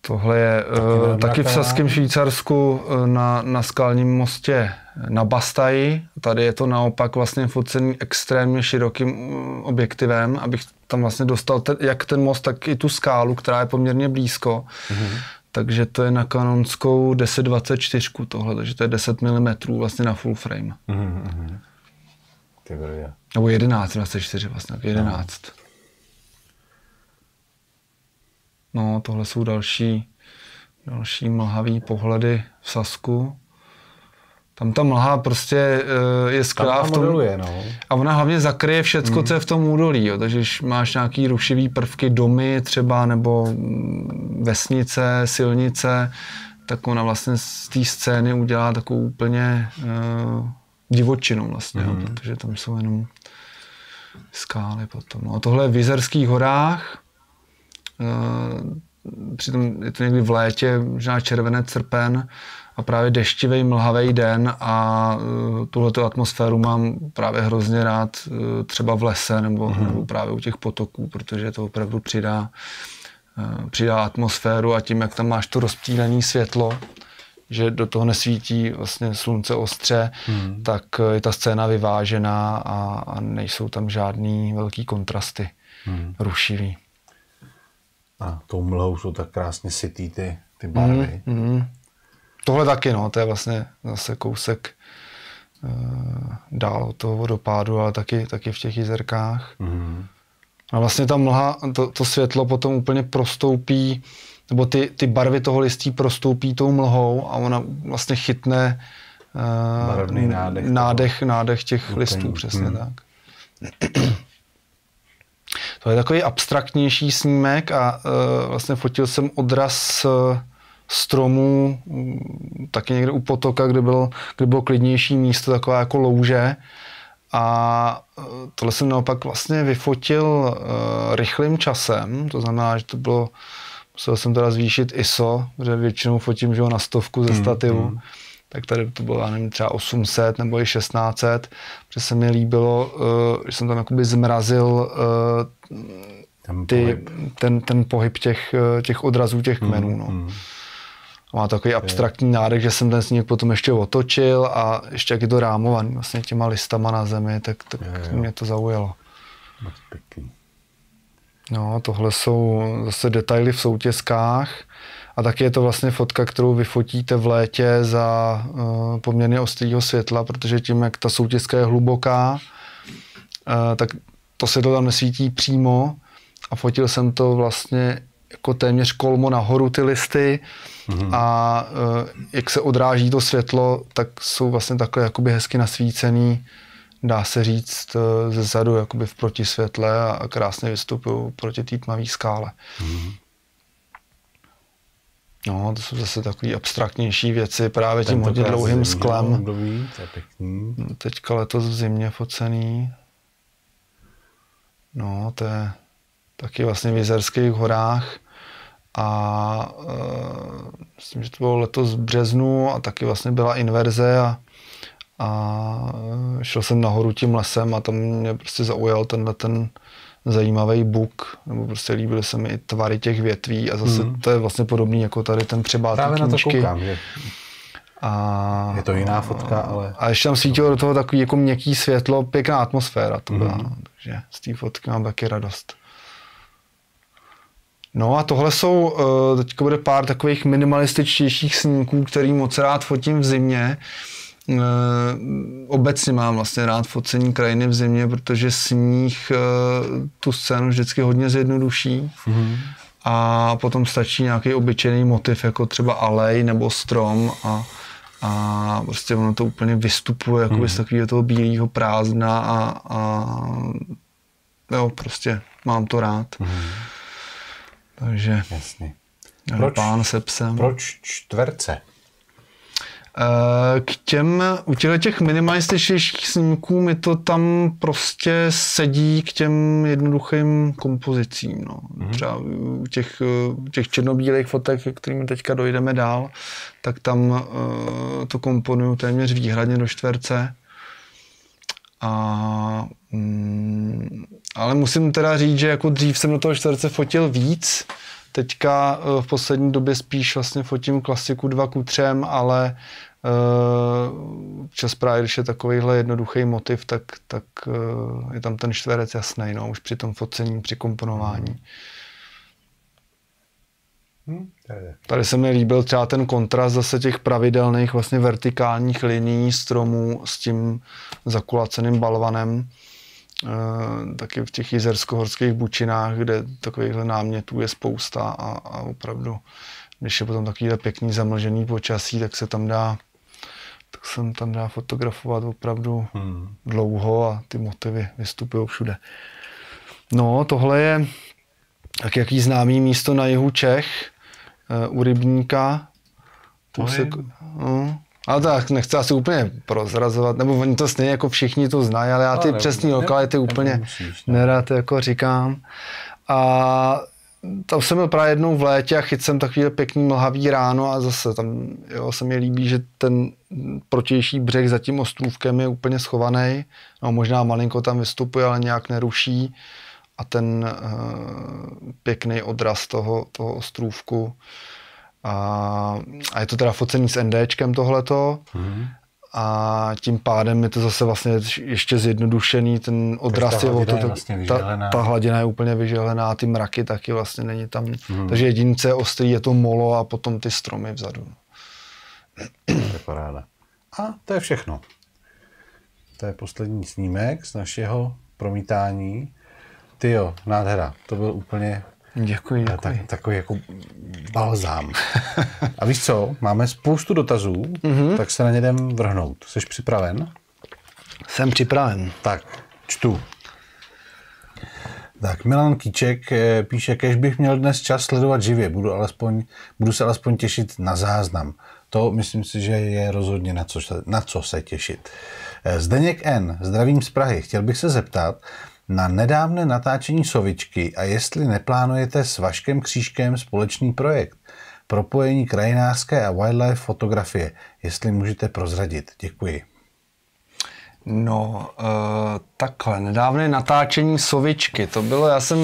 Tohle je taky, uh, taky v Saském Švýcarsku eh, na, na skalním mostě na Bastaji. Tady je to naopak vlastně focený extrémně širokým mm, objektivem, abych tam vlastně dostal ten, jak ten most, tak i tu skálu, která je poměrně blízko. Mm-hmm. Takže to je na kanonskou 1024 tohle, takže to je 10 mm vlastně na full frame. Mm-hmm. Ty brvě. Nebo 11, 24 vlastně, 11. No. no, tohle jsou další, další mlhavý pohledy v Sasku. Tam ta mlha prostě eh, je skvělá v tom. Modeluje, no. A ona hlavně zakryje všecko, mm. co je v tom údolí. Jo. Takže když máš nějaký rušivý prvky, domy třeba, nebo mm, vesnice, silnice, tak ona vlastně z té scény udělá takovou úplně uh, divočinu vlastně, mm. jo, hmm. protože tam jsou jenom skály potom. No a tohle je v Jizerských horách, uh, přitom je to někdy v létě, možná červenec, srpen, a právě deštivý, mlhavý den a eh, tuhle atmosféru mám právě hrozně rád eh, třeba v lese nebo, mm-hmm. nebo právě u těch potoků, protože to opravdu přidá, eh, přidá atmosféru a tím, jak tam máš to rozptýlené světlo, že do toho nesvítí vlastně slunce ostře, hmm. tak je ta scéna vyvážená a, a nejsou tam žádný velký kontrasty hmm. rušivý. A tou mlhou jsou tak krásně sytý ty, ty barvy. hmm tohle taky, no, to je vlastně zase kousek uh, dál od toho vodopádu, ale taky, taky v těch jizerkách. Mm-hmm. A vlastně ta mlha, to, to světlo potom úplně prostoupí, nebo ty, ty barvy toho listí prostoupí tou mlhou a ona vlastně chytne uh, nádech, nádech, nádech těch Lupeň. listů, přesně hmm. tak. To je takový abstraktnější snímek a uh, vlastně fotil jsem odraz uh, stromů, mm, taky někde u potoka, kde bylo, kde bylo klidnější místo, taková jako louže. A e, tohle jsem naopak vlastně vyfotil e, rychlým časem, to znamená, že to bylo, musel jsem teda zvýšit ISO, protože většinou fotím že ho na stovku ze hmm, stativu. Mm, mm. Tak tady to bylo, já nevím, třeba 800 nebo i 1600, protože se mi líbilo, e, že jsem tam jakoby zmrazil ten ty, pohyb. Ten, ten pohyb těch, těch odrazů těch hmm, kmenů. Mm, no. mm má takový abstraktní nádech, že jsem ten sníh potom ještě otočil a ještě jak je to rámovaný vlastně těma listama na zemi, tak, tak jo, jo. mě to zaujalo. No, no tohle jsou zase detaily v soutězkách. A taky je to vlastně fotka, kterou vyfotíte v létě za uh, poměrně ostrýho světla, protože tím, jak ta soutězka je hluboká, uh, tak to světlo tam nesvítí přímo. A fotil jsem to vlastně jako téměř kolmo nahoru ty listy. Uh, Mm-hmm. A eh, jak se odráží to světlo, tak jsou vlastně takhle jakoby hezky nasvícený, dá se říct, eh, ze zadu jakoby v protisvětle a krásně vystupují proti té tmavé skále. Mm-hmm. No, to jsou zase takové abstraktnější věci, právě Tento tím hodně dlouhým zimě, sklem. Období, to je pěkný. No, teďka letos v zimě focený. No, to je taky vlastně v Jizerských horách a eh, myslím, že to bylo letos v březnu a taky vlastně byla inverze a, a eh, šel jsem nahoru tím lesem a tam mě prostě zaujal tenhle ten zajímavý buk, nebo prostě líbily se mi i tvary těch větví a zase hmm. to je vlastně podobný jako tady ten přebátý Právě na to koukám, že a, je to jiná fotka, ale... A ještě tam svítilo do toho takový jako měkký světlo, pěkná atmosféra to hmm. byla, mm-hmm. takže z té fotky mám taky radost. No a tohle jsou, eh, teď bude pár takových minimalističtějších snímků, který moc rád fotím v zimě. Eh, obecně mám vlastně rád focení krajiny v zimě, protože sníh eh, tu scénu vždycky hodně zjednoduší. Mm-hmm. A potom stačí nějaký obyčejný motiv, jako třeba alej nebo strom a, a prostě ono to úplně vystupuje jako mm-hmm. z takového toho bílého prázdna a, a jo, prostě mám to rád. Mm-hmm. Takže Jasně. Proč, pán se psem. Proč čtverce? Eh, k těm, u těch minimalističtějších snímků mi to tam prostě sedí k těm jednoduchým kompozicím. No. Mm-hmm. Třeba u těch, eh, těch černobílých fotek, kterými teďka dojdeme dál, tak tam uh, to komponuju téměř výhradně do čtverce. A Mm, ale musím teda říct, že jako dřív jsem do toho čtverce fotil víc, teďka eh, v poslední době spíš vlastně fotím klasiku 2 ku 3, ale uh, čas právě, když je takovýhle jednoduchý motiv, tak, tak uh, je tam ten čtverec jasný, no, už při tom focení, při komponování. Hmm. hmm Tady se mi líbil třeba ten kontrast zase těch pravidelných vlastně vertikálních linií stromů s tím zakulaceným balvanem Eh, taky v těch jizerskohorských bučinách, kde takovýchhle námětů je spousta a, a opravdu, když je potom takovýhle pěkný zamlžený počasí, tak se tam dá tak jsem tam dá fotografovat opravdu hmm. dlouho a ty motivy vystupují všude. No, tohle je tak jaký známý místo na jihu Čech, eh, u Rybníka. Tam se, no, ale tak nechci asi úplně prozrazovat, nebo oni to stejně jako všichni to znají, ale já no, ty ale přesné lokality úplně nemusíš, nerad jako říkám. A tam jsem byl právě jednou v létě a chyt jsem takový pěkný mlhavý ráno a zase tam jo, se mi líbí, že ten protější břeh za tím ostrůvkem je úplně schovaný. No, možná malinko tam vystupuje, ale nějak neruší. A ten uh, pěkný odraz toho, toho ostrůvku a, a je to teda focení s NDčkem tohleto. Mm-hmm. A tím pádem je to zase vlastně ještě zjednodušený, ten odraz Takže ta je vlastně ta, ta hladina je úplně vyželená, ty mraky taky vlastně není tam. Mm-hmm. Takže jedince je ostrý je to molo a potom ty stromy vzadu. To je paráda. A to je všechno. To je poslední snímek z našeho promítání. Ty jo, nádhera. To byl úplně Děkuji, děkuji. Tak, takový jako balzám. A víš co, máme spoustu dotazů, mm-hmm. tak se na ně jdem vrhnout. Jsi připraven? Jsem připraven. Tak, čtu. Tak, Milan Kiček eh, píše, kež bych měl dnes čas sledovat živě, budu, alespoň, budu se alespoň těšit na záznam. To myslím si, že je rozhodně na co, na co se těšit. Eh, Zdeněk N. Zdravím z Prahy. Chtěl bych se zeptat, na nedávné natáčení Sovičky a jestli neplánujete s Vaškem Křížkem společný projekt propojení krajinářské a wildlife fotografie, jestli můžete prozradit. Děkuji. No, eh, takhle, nedávné natáčení sovičky, to bylo, já jsem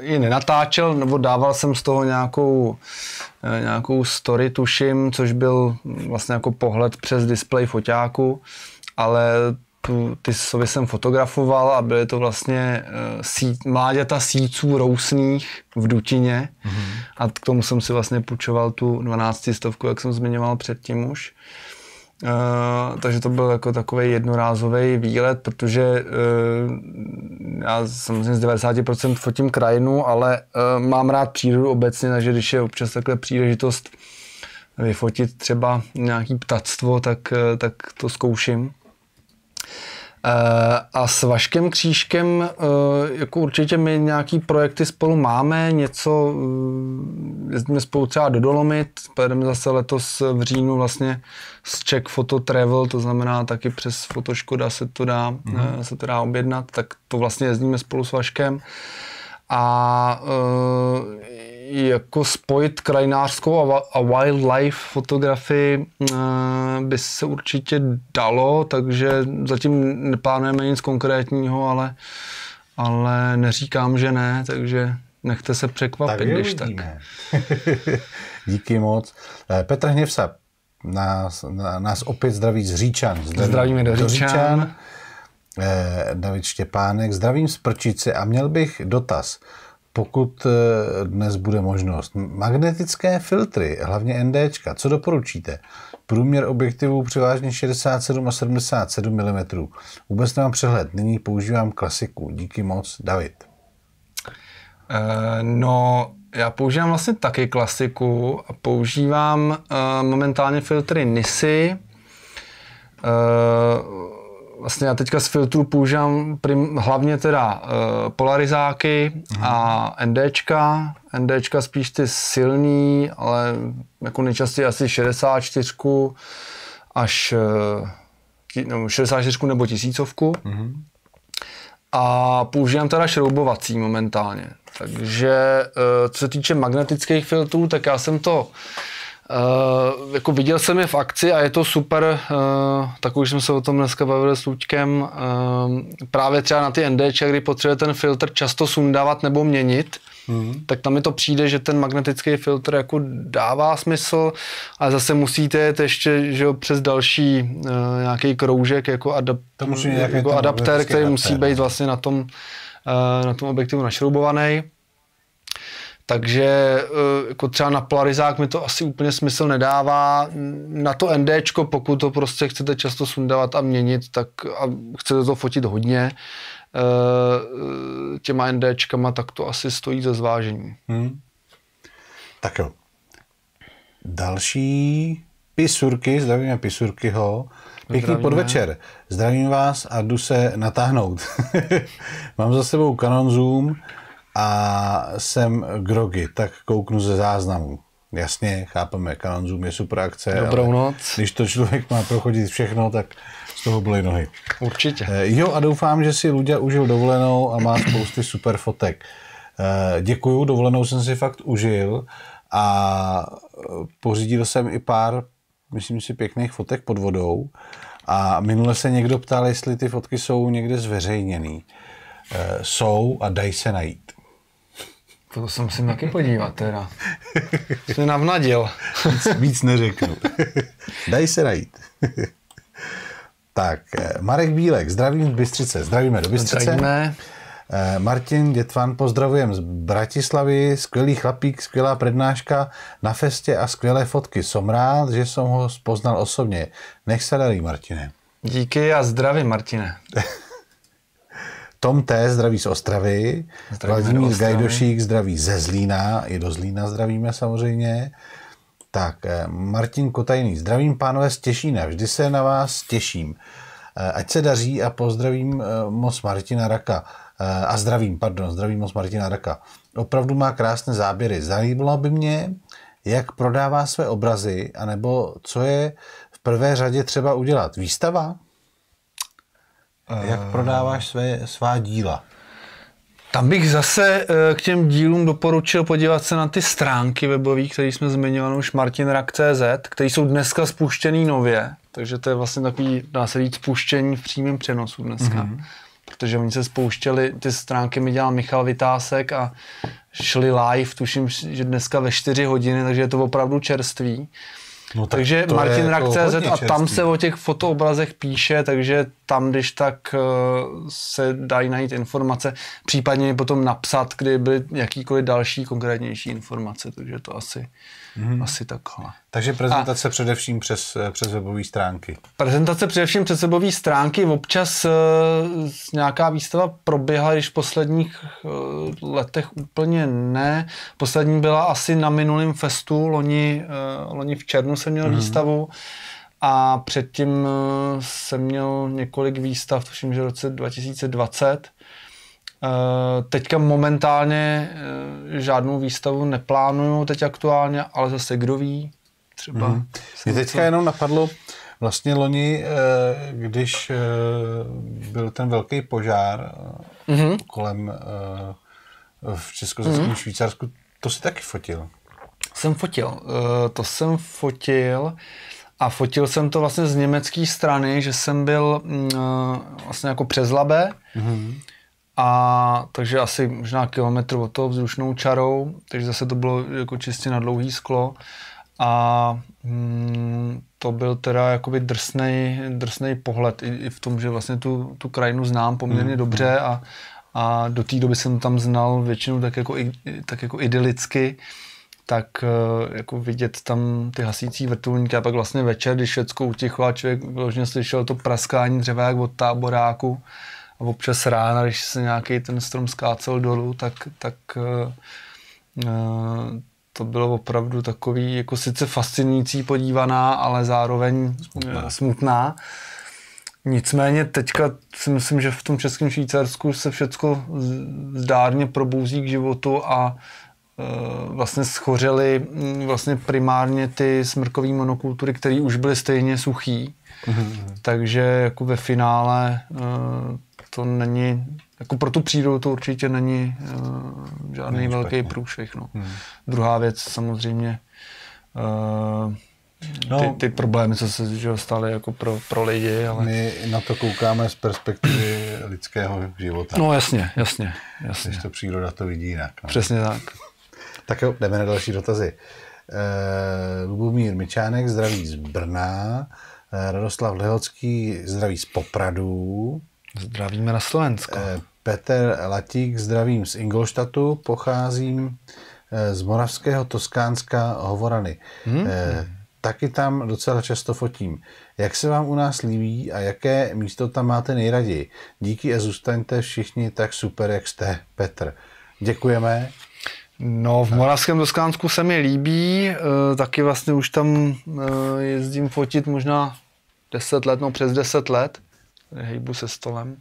ji eh, nenatáčel, nebo dával jsem z toho nějakou, eh, nějakou story, tuším, což byl vlastně jako pohled přes displej foťáku, ale ty sovy jsem fotografoval a byly to vlastně eh, sí, mláděta síců rousných v Dutině mm-hmm. a k tomu jsem si vlastně půjčoval tu 12 stovku, jak jsem zmiňoval předtím už. Uh, takže to byl jako takový jednorázový výlet, protože uh, já samozřejmě z 90% fotím krajinu, ale uh, mám rád přírodu obecně, takže když je občas takhle příležitost vyfotit třeba nějaký ptactvo, tak, uh, tak to zkouším. Eh, a s Vaškem Křížkem eh, jako určitě my nějaký projekty spolu máme, něco, eh, jezdíme spolu třeba do Dolomit, pojedeme zase letos v říjnu vlastně z Czech Photo Travel, to znamená taky přes Fotoškoda se to dá, mm-hmm. se to dá objednat, tak to vlastně jezdíme spolu s Vaškem. A jako spojit krajinářskou a wildlife fotografii eh, by se určitě dalo, takže zatím neplánujeme nic konkrétního, ale, ale neříkám, že ne, takže nechte se překvapit, tak když tak. Díky moc. Eh, Petr Hněvsa nás, nás opět zdraví z Říčan. Zdravím, Zdravíme do Říčan. Říčan. Eh, David Štěpánek, zdravím z Prčice a měl bych dotaz pokud eh, dnes bude možnost. Magnetické filtry, hlavně NDčka, co doporučíte? Průměr objektivů převážně 67 a 77 mm. Vůbec nemám přehled, nyní používám klasiku. Díky moc, David. Eh, no, já používám vlastně taky klasiku a používám eh, momentálně filtry Uh, vlastně já teďka z filtru používám prim, hlavně teda uh, polarizáky mm. a NDčka. NDčka spíš ty silný, ale jako nejčastěji asi 64 až uh, no, 64 nebo tisícovku. Mm. A používám teda šroubovací momentálně. Takže uh, co se týče magnetických filtrů, tak já jsem to Uh, jako viděl jsem je v akci a je to super, uh, tak už jsme se o tom dneska bavili s Luďkem, uh, právě třeba na ty NDČ, kdy potřebuje ten filtr často sundávat nebo měnit, mm. tak tam mi to přijde, že ten magnetický filtr jako dává smysl, ale zase musíte jet ještě že jo, přes další uh, nějaký kroužek jako, adap- to jako musí jako adaptér, který adaptér, musí být no. vlastně na tom, uh, na tom objektivu našroubovaný. Takže eh, jako třeba na polarizák mi to asi úplně smysl nedává. Na to NDčko, pokud to prostě chcete často sundávat a měnit, tak a chcete to fotit hodně, eh, těma NDčkama, tak to asi stojí za zvážení. Hmm. Tak jo. Další pisurky, zdravíme pisurkyho. Pěkný Zdravíme. podvečer. Zdravím vás a jdu se natáhnout. Mám za sebou Canon Zoom a jsem grogy, tak kouknu ze záznamu. Jasně, chápeme, Canon je super akce. Dobrou noc. Když to člověk má prochodit všechno, tak z toho byly nohy. Určitě. Eh, jo a doufám, že si Luďa užil dovolenou a má spousty super fotek. Eh, děkuju, dovolenou jsem si fakt užil a eh, pořídil jsem i pár, myslím si, pěkných fotek pod vodou. A minule se někdo ptal, jestli ty fotky jsou někde zveřejněné. Jsou a dají se najít. To se musím taky podívat teda. Jsi navnadil. Víc, víc neřeknu. Daj se najít. Tak, eh, Marek Bílek, zdravím z Bystřice. Zdravíme do Bystřice. Zdravíme. Eh, Martin Dětvan, pozdravujem z Bratislavy, skvělý chlapík, skvělá prednáška na festě a skvělé fotky. Jsem rád, že jsem ho poznal osobně. Nech se darí, Martine. Díky a zdravím, Martine. Tom T. zdraví z Ostravy, Vladimír Gajdošík zdraví ze Zlína, i do Zlína zdravíme samozřejmě. Tak, eh, Martin Kotajný, zdravím pánové z Těšína, vždy se na vás těším. Eh, ať se daří a pozdravím eh, moc Martina Raka. A zdravím, pardon, zdravím moc Martina Raka. Opravdu má krásné záběry. Zajímalo by mě, jak prodává své obrazy, anebo co je v prvé řadě třeba udělat. Výstava? Jak prodáváš své, svá díla? Tam bych zase eh, k těm dílům doporučil podívat se na ty stránky webové, které jsme zmiňovali už martinrak.cz, které jsou dneska spuštěný nově, takže to je vlastně takový, dá se říct, spuštění v přímém přenosu dneska. Mm-hmm. Protože oni se spouštěli, ty stránky mi dělal Michal Vytásek a šli live, tuším, že dneska ve 4 hodiny, takže je to opravdu čerstvý. No tak takže Martin Rak.cz a tam se o těch fotoobrazech píše, takže tam, když tak eh, se dají najít informace, případně potom napsat, kdy byly jakýkoliv další konkrétnější informace, takže to asi Mm-hmm. Asi takhle. Takže prezentace a především přes, přes webové stránky. Prezentace především přes webové stránky. Občas uh, nějaká výstava proběhla, když v posledních uh, letech úplně ne. Poslední byla asi na minulém festu, loni, uh, loni v černu jsem měl mm-hmm. výstavu. A předtím jsem měl několik výstav, tuším, že v roce 2020. Eh, teďka momentálně eh, žádnou výstavu neplánuju teď aktuálně, ale zase kdo ví, třeba. Mm. Mě teďka to... jenom napadlo, vlastně loni, eh, když byl ten velký požár mm-hmm. kolem v Československém mm-hmm. Švýcarsku, to si taky fotil. Jsem fotil, to jsem fotil a fotil jsem to vlastně z německé strany, že jsem byl mm, vlastně jako přes Labe, mm-hmm a takže asi možná kilometr od toho vzdušnou čarou, takže zase to bylo jako čistě na dlouhý sklo. A mm, to byl teda jakoby drsnej, drsnej pohled i, i v tom, že vlastně tu, tu krajinu znám poměrně mm. dobře a, a do té doby jsem tam znal většinu tak jako, tak jako idylicky tak e, jako vidět tam ty hasící vrtulníky a pak vlastně večer, když všecko utichlo a člověk vlastně slyšel to praskání dřeva jak od táboráku, a občas rána, když se nějaký ten strom skácel dolů, tak, tak uh, to bylo opravdu takový, jako sice fascinující podívaná, ale zároveň smutná. Eh, smutná. Nicméně teďka si myslím, že v tom českém Švýcarsku se všecko zdárně probouzí k životu a vlastně schořely hm, vlastně primárně ty smrkové monokultury, které už byly stejně suchý. Mm-hmm. Takže jako ve finále to není, jako pro tu přírodu to určitě není uh, žádný není velký špatně. průšvih. No. Hmm. Druhá věc samozřejmě, uh, No, ty, ty problémy, co se staly jako pro, pro lidi. Ale... My na to koukáme z perspektivy lidského života. No jasně, jasně. jasně. Když to příroda to vidí jinak. No. Přesně tak. tak jo, jdeme na další dotazy. Uh, Lubomír Mičánek, zdraví z Brna. Uh, Radoslav Lehocký, zdraví z Popradu. Zdravíme na Slovensko. Eh, Petr Latík, zdravím z Ingolštatu, pocházím eh, z moravského Toskánska Hovorany. Hmm. Eh, taky tam docela často fotím. Jak se vám u nás líbí a jaké místo tam máte nejraději? Díky a zůstaňte všichni tak super, jak jste, Petr. Děkujeme. No, v Moravském Toskánsku se mi líbí, taky vlastně už tam jezdím fotit možná 10 let, no přes 10 let hejbu se stolem.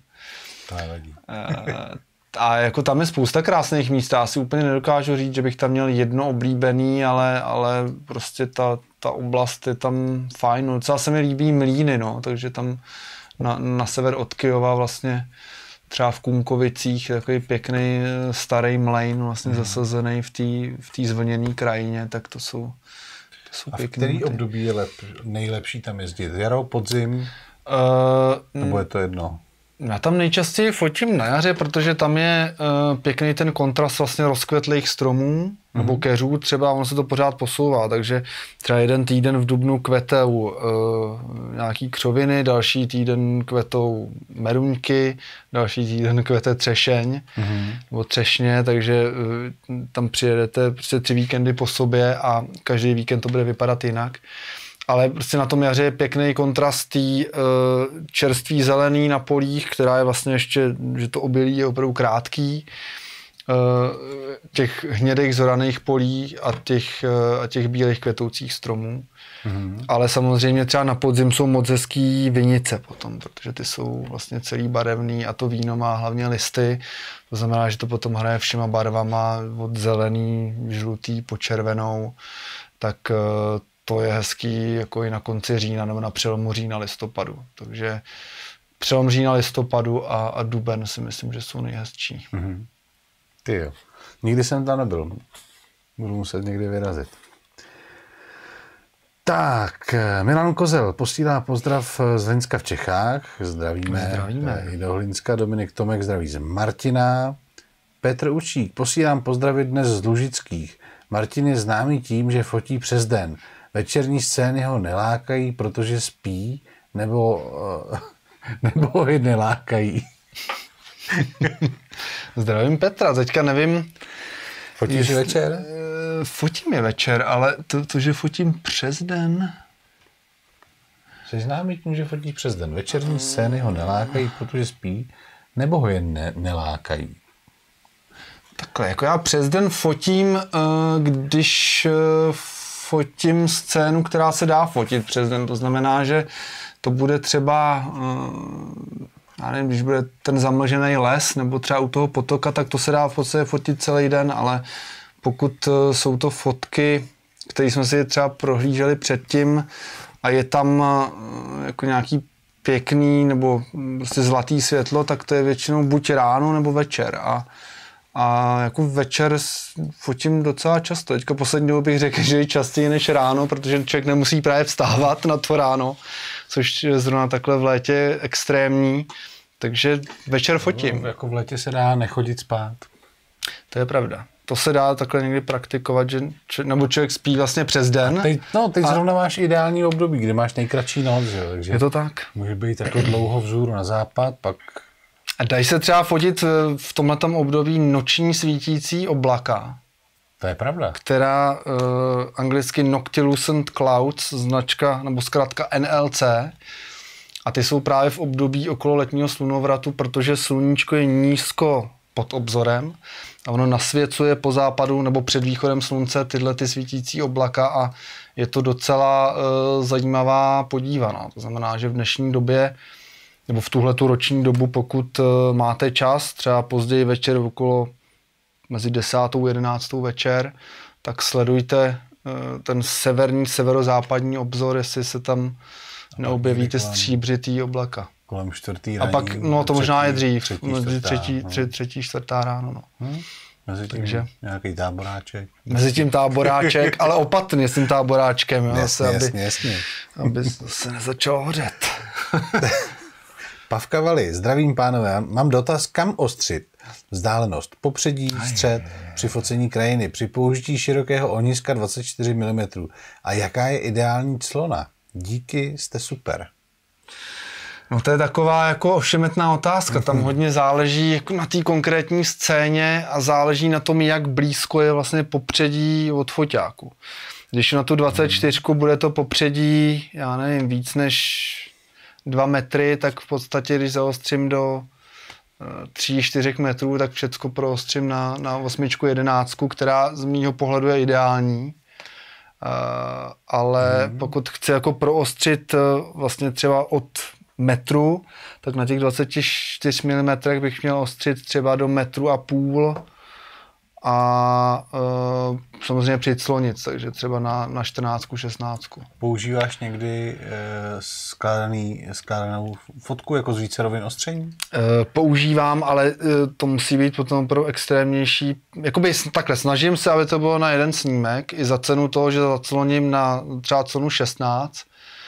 Eh, a jako tam je spousta krásných míst. Já si úplně nedokážu říct, že bych tam měl jedno oblíbený, ale, ale prostě ta, ta oblast je tam fajn. No, docela se mi líbí Mlíny, no, takže tam na, na sever od Kyjova vlastně třeba v Kunkovicích takový pěkný eh, starý mlejn vlastně hmm. zasazený v té v tý zvlněné krajině, tak to jsou, to jsou A v který období je lep, nejlepší tam jezdit? Jaro, podzim? Uh, Nebo je to jedno? Já tam nejčastěji fotím na jaře, protože tam je uh, pěkný ten kontrast vlastně rozkvětlých stromů mm-hmm. nebo mhm. keřů, třeba ono se to pořád posouvá, takže třeba jeden týden v dubnu kvetou uh, nějaký křoviny, další týden kvetou meruňky, další týden kvete třešeň mm-hmm. nebo třešně, takže uh, tam přijedete prostě tři víkendy po sobě a každý víkend to bude vypadat jinak. Uh, ale prostě na tom jaře je pěkný kontrast tý eh, čerstvý zelený na polích, která je vlastně ještě, že to obilí je opravdu krátký, eh, těch hnědých zoraných polí a těch, eh, a těch bílých kvetoucích stromů. Mm-hmm. Ale samozřejmě třeba na podzim jsou moc hezký vinice potom, protože ty jsou vlastně celý barevný a to víno má hlavně listy. To znamená, že to potom hraje všema barvama od zelený, žlutý po červenou. Tak to je hezký jako i na konci října nebo na přelomu října listopadu. Takže přelom října listopadu a, a duben si myslím, že jsou nejhezčí. Mm-hmm. Ty jo. Nikdy jsem tam nebyl. Budu muset někdy vyrazit. Tak, Milan Kozel posílá pozdrav z Hlinska v Čechách. Zdravíme. Zdravíme. E, I do Hlinska Dominik Tomek zdraví z Martina. Petr Učík, posílám pozdravy dnes z Lužických. Martin je známý tím, že fotí přes den. Večerní scény ho nelákají, protože spí, nebo, eh, nebo ho je nelákají. Zdravím Petra, teďka nevím... Fotíš jest, večer? Eh, fotím je večer, ale to, to že fotím přes den... Jsi známý tím, že fotíš přes den. Večerní scény ho nelákají, protože spí, nebo ho je ne, nelákají? Takhle, jako já přes den fotím, eh, když fotím scénu, která se dá fotit přes den. To znamená, že to bude třeba, eh, já nevím, když bude ten zamlžený les nebo třeba u toho potoka, tak to se dá v podstatě fotit celý den, ale pokud eh, jsou to fotky, které jsme si třeba prohlíželi předtím a je tam eh, jako nějaký pěkný nebo prostě zlatý světlo, tak to je většinou buď ráno nebo večer. A a jako večer fotím docela často. Teďka poslední dobou bych řekl, že je častěji než ráno, protože člověk nemusí právě vstávat na to ráno, což je zrovna takhle v létě extrémní. Takže večer fotím. No, jako v létě se dá nechodit spát. To je pravda to se dá takhle někdy praktikovat, že č- nebo člověk spí vlastně přes den. A teď, no, teď a... zrovna máš ideální období, kdy máš nejkratší noc, že? Takže je to tak. Může být jako dlouho vzhůru na západ, pak a dají se třeba fotit eh, v tomhle období noční svítící oblaka? To je pravda. Která uh, anglicky Noctilucent Clouds, značka nebo zkrátka NLC, a ty jsou právě v období okolo letního slunovratu, protože sluníčko je nízko pod obzorem a ono nasvěcuje po západu nebo před východem slunce tyhle ty svítící oblaka a je to docela uh, zajímavá podívaná. No. To znamená, že v dnešní době nebo v tuhle tu roční dobu, pokud eh, máte čas, třeba později večer okolo mezi 10. a 11. večer, tak sledujte eh, ten severní, severozápadní obzor, jestli se tam neobjeví ty stříbřitý oblaka. Kolem čtvrtý ráno. A pak, no to třetí, možná je dřív, třetí, čtvrtá, třetí, no. tři, třetí čtvrtá ráno. No. Hmm? Mezi tím Takže, nějaký táboráček. Mezi tím táboráček, ale opatrně s tím táboráčkem. Jo, jasně, jasně, aby, jasně. aby se nezačalo hořet. Pavkavali, zdravím pánové, mám dotaz, kam ostřit? Vzdálenost, popředí, střed, při focení krajiny, při použití širokého ohniska 24 mm. A jaká je ideální clona? Díky, jste super. No to je taková jako ošemetná otázka, tam mhm. hodně záleží jako na té konkrétní scéně a záleží na tom, jak blízko je vlastně popředí od foťáku. Když na tu 24 bude to popředí, já nevím, víc než dva metry, tak v podstatě, když zaostřím do 3-4 eh, metrů, tak všecko proostřím na, na osmičku, jedenáctku, která z mýho pohledu je ideální. Uh, ale hmm. pokud chci jako proostřit eh, vlastně třeba od metru, tak na těch 24 mm bych měl ostřit třeba do metru a půl a e, samozřejmě přiclonit, takže třeba na, na 14, 16. Používáš někdy e, skládaný, skládanou fotku jako z více rovin ostření? E, používám, ale e, to musí být potom pro extrémnější. Jakoby takhle, snažím se, aby to bylo na jeden snímek i za cenu toho, že zacloním na třeba clonu 16,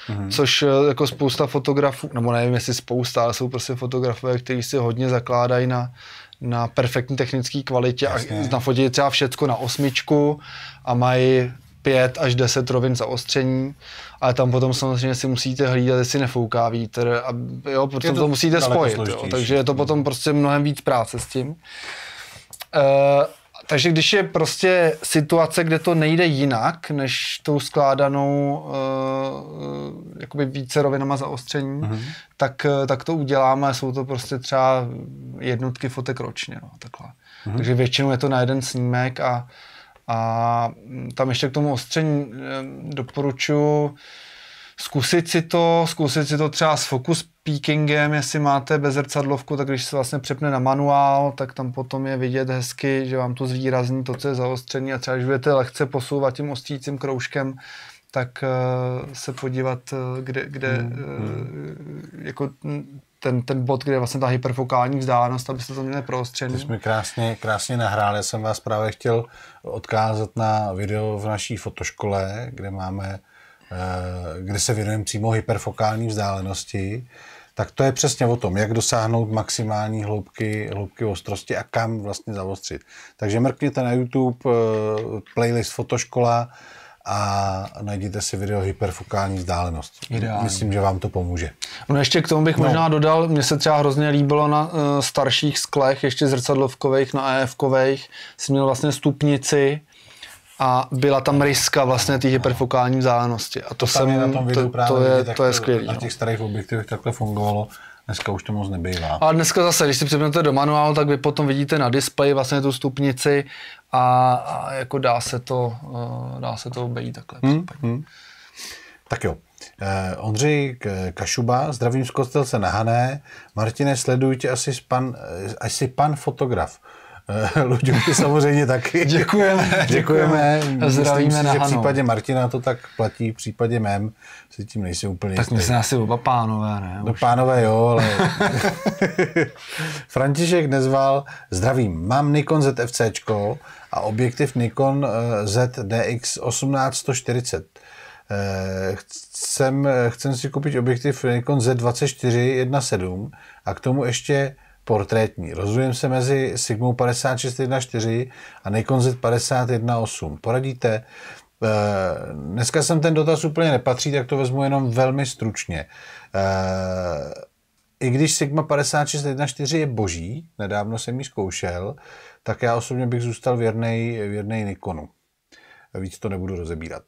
Mm-hmm. Což e, jako spousta fotografů, nebo nevím jestli spousta, ale jsou prostě fotografové, kteří si hodně zakládají na, na perfektní technické kvalitě Jasně. a nafotí třeba všecko na osmičku a mají 5 až 10 rovin zaostření, ale tam potom samozřejmě si musíte hlídat, jestli nefouká vítr, a jo, protože to, to musíte spojit, jo, takže je to no. potom prostě mnohem víc práce s tím. Uh, takže když je prostě situace, kde to nejde jinak, než tou skládanou uh, jakoby více rovinama zaostření, mm-hmm. tak, eh, tak to uděláme. Jsou to prostě třeba jednotky fotek ročně. No, takhle. Mm-hmm. Takže většinou je to na jeden snímek a, a tam ještě k tomu ostření doporučuji zkusit si to, zkusit si to třeba s fokus peakingem, jestli máte bezrcadlovku, tak když se vlastně přepne na manuál, tak tam potom je vidět hezky, že vám to zvýrazní to, co je zaostření a třeba když budete lehce posouvat tím ostřícím kroužkem, tak uh, se podívat, eh, kde, kde hmm. uh, jako ten, ten bod, kde je vlastně ta hyperfokální vzdálenost, abyste to měli proostřený. Ty jsme krásně, krásně nahráli. Já jsem vás právě chtěl odkázat na video v naší fotoškole, kde máme, kde se věnujeme přímo hyperfokální vzdálenosti tak to je přesně o tom, jak dosáhnout maximální hloubky, hloubky ostrosti a kam vlastně zaostřit. Takže mrkněte na YouTube eh, playlist Fotoškola a najděte si video hyperfokální vzdálenost. Ideální. Myslím, že vám to pomůže. No ještě k tomu bych no. možná dodal, mně se třeba hrozně líbilo na uh, starších sklech, ještě zrcadlovkových, na EF-kových, jsi měl vlastně stupnici, a byla tam riska vlastně té hyperfokální vzdálenosti. A to, to jsem, je na tom to, právě to, je, to je skvělý. Na no. těch starých objektivech takhle fungovalo. Dneska už to moc nebývá. Ale dneska zase, když si přepnete do manuálu, tak vy potom vidíte na displeji vlastně tu stupnici a, a jako dá se to, eh, dá se to obejít takhle. Hmm, hmm. Tak jo. Eh, Ondřej Kašuba, zdravím z kostelce Hané. Martine, sledujte asi pan, eh, asi pan fotograf. Luďovi samozřejmě taky. Děkujeme. Děkujeme. děkujeme. Zdravíme Myslím, na Hanu. v případě Martina to tak platí, v případě mém si tím nejsi úplně Tak my jsme asi oba pánové, ne? No Už. pánové jo, ale... František nezval, zdravím, mám Nikon ZFC a objektiv Nikon eh, ZDX 1840. Eh, chcem, eh, chcem si koupit objektiv Nikon z 24-1.7 a k tomu ještě portrétní. Rozumím se mezi Sigmou 56.1.4 a Nikon Z 51.8. Poradíte? Eh, dneska jsem ten dotaz úplně nepatří, tak to vezmu jenom velmi stručně. Eh, I když Sigma 56.1.4 je boží, nedávno jsem ji zkoušel, tak já osobně bych zůstal věrnej, věrnej Nikonu. Víc to nebudu rozebírat.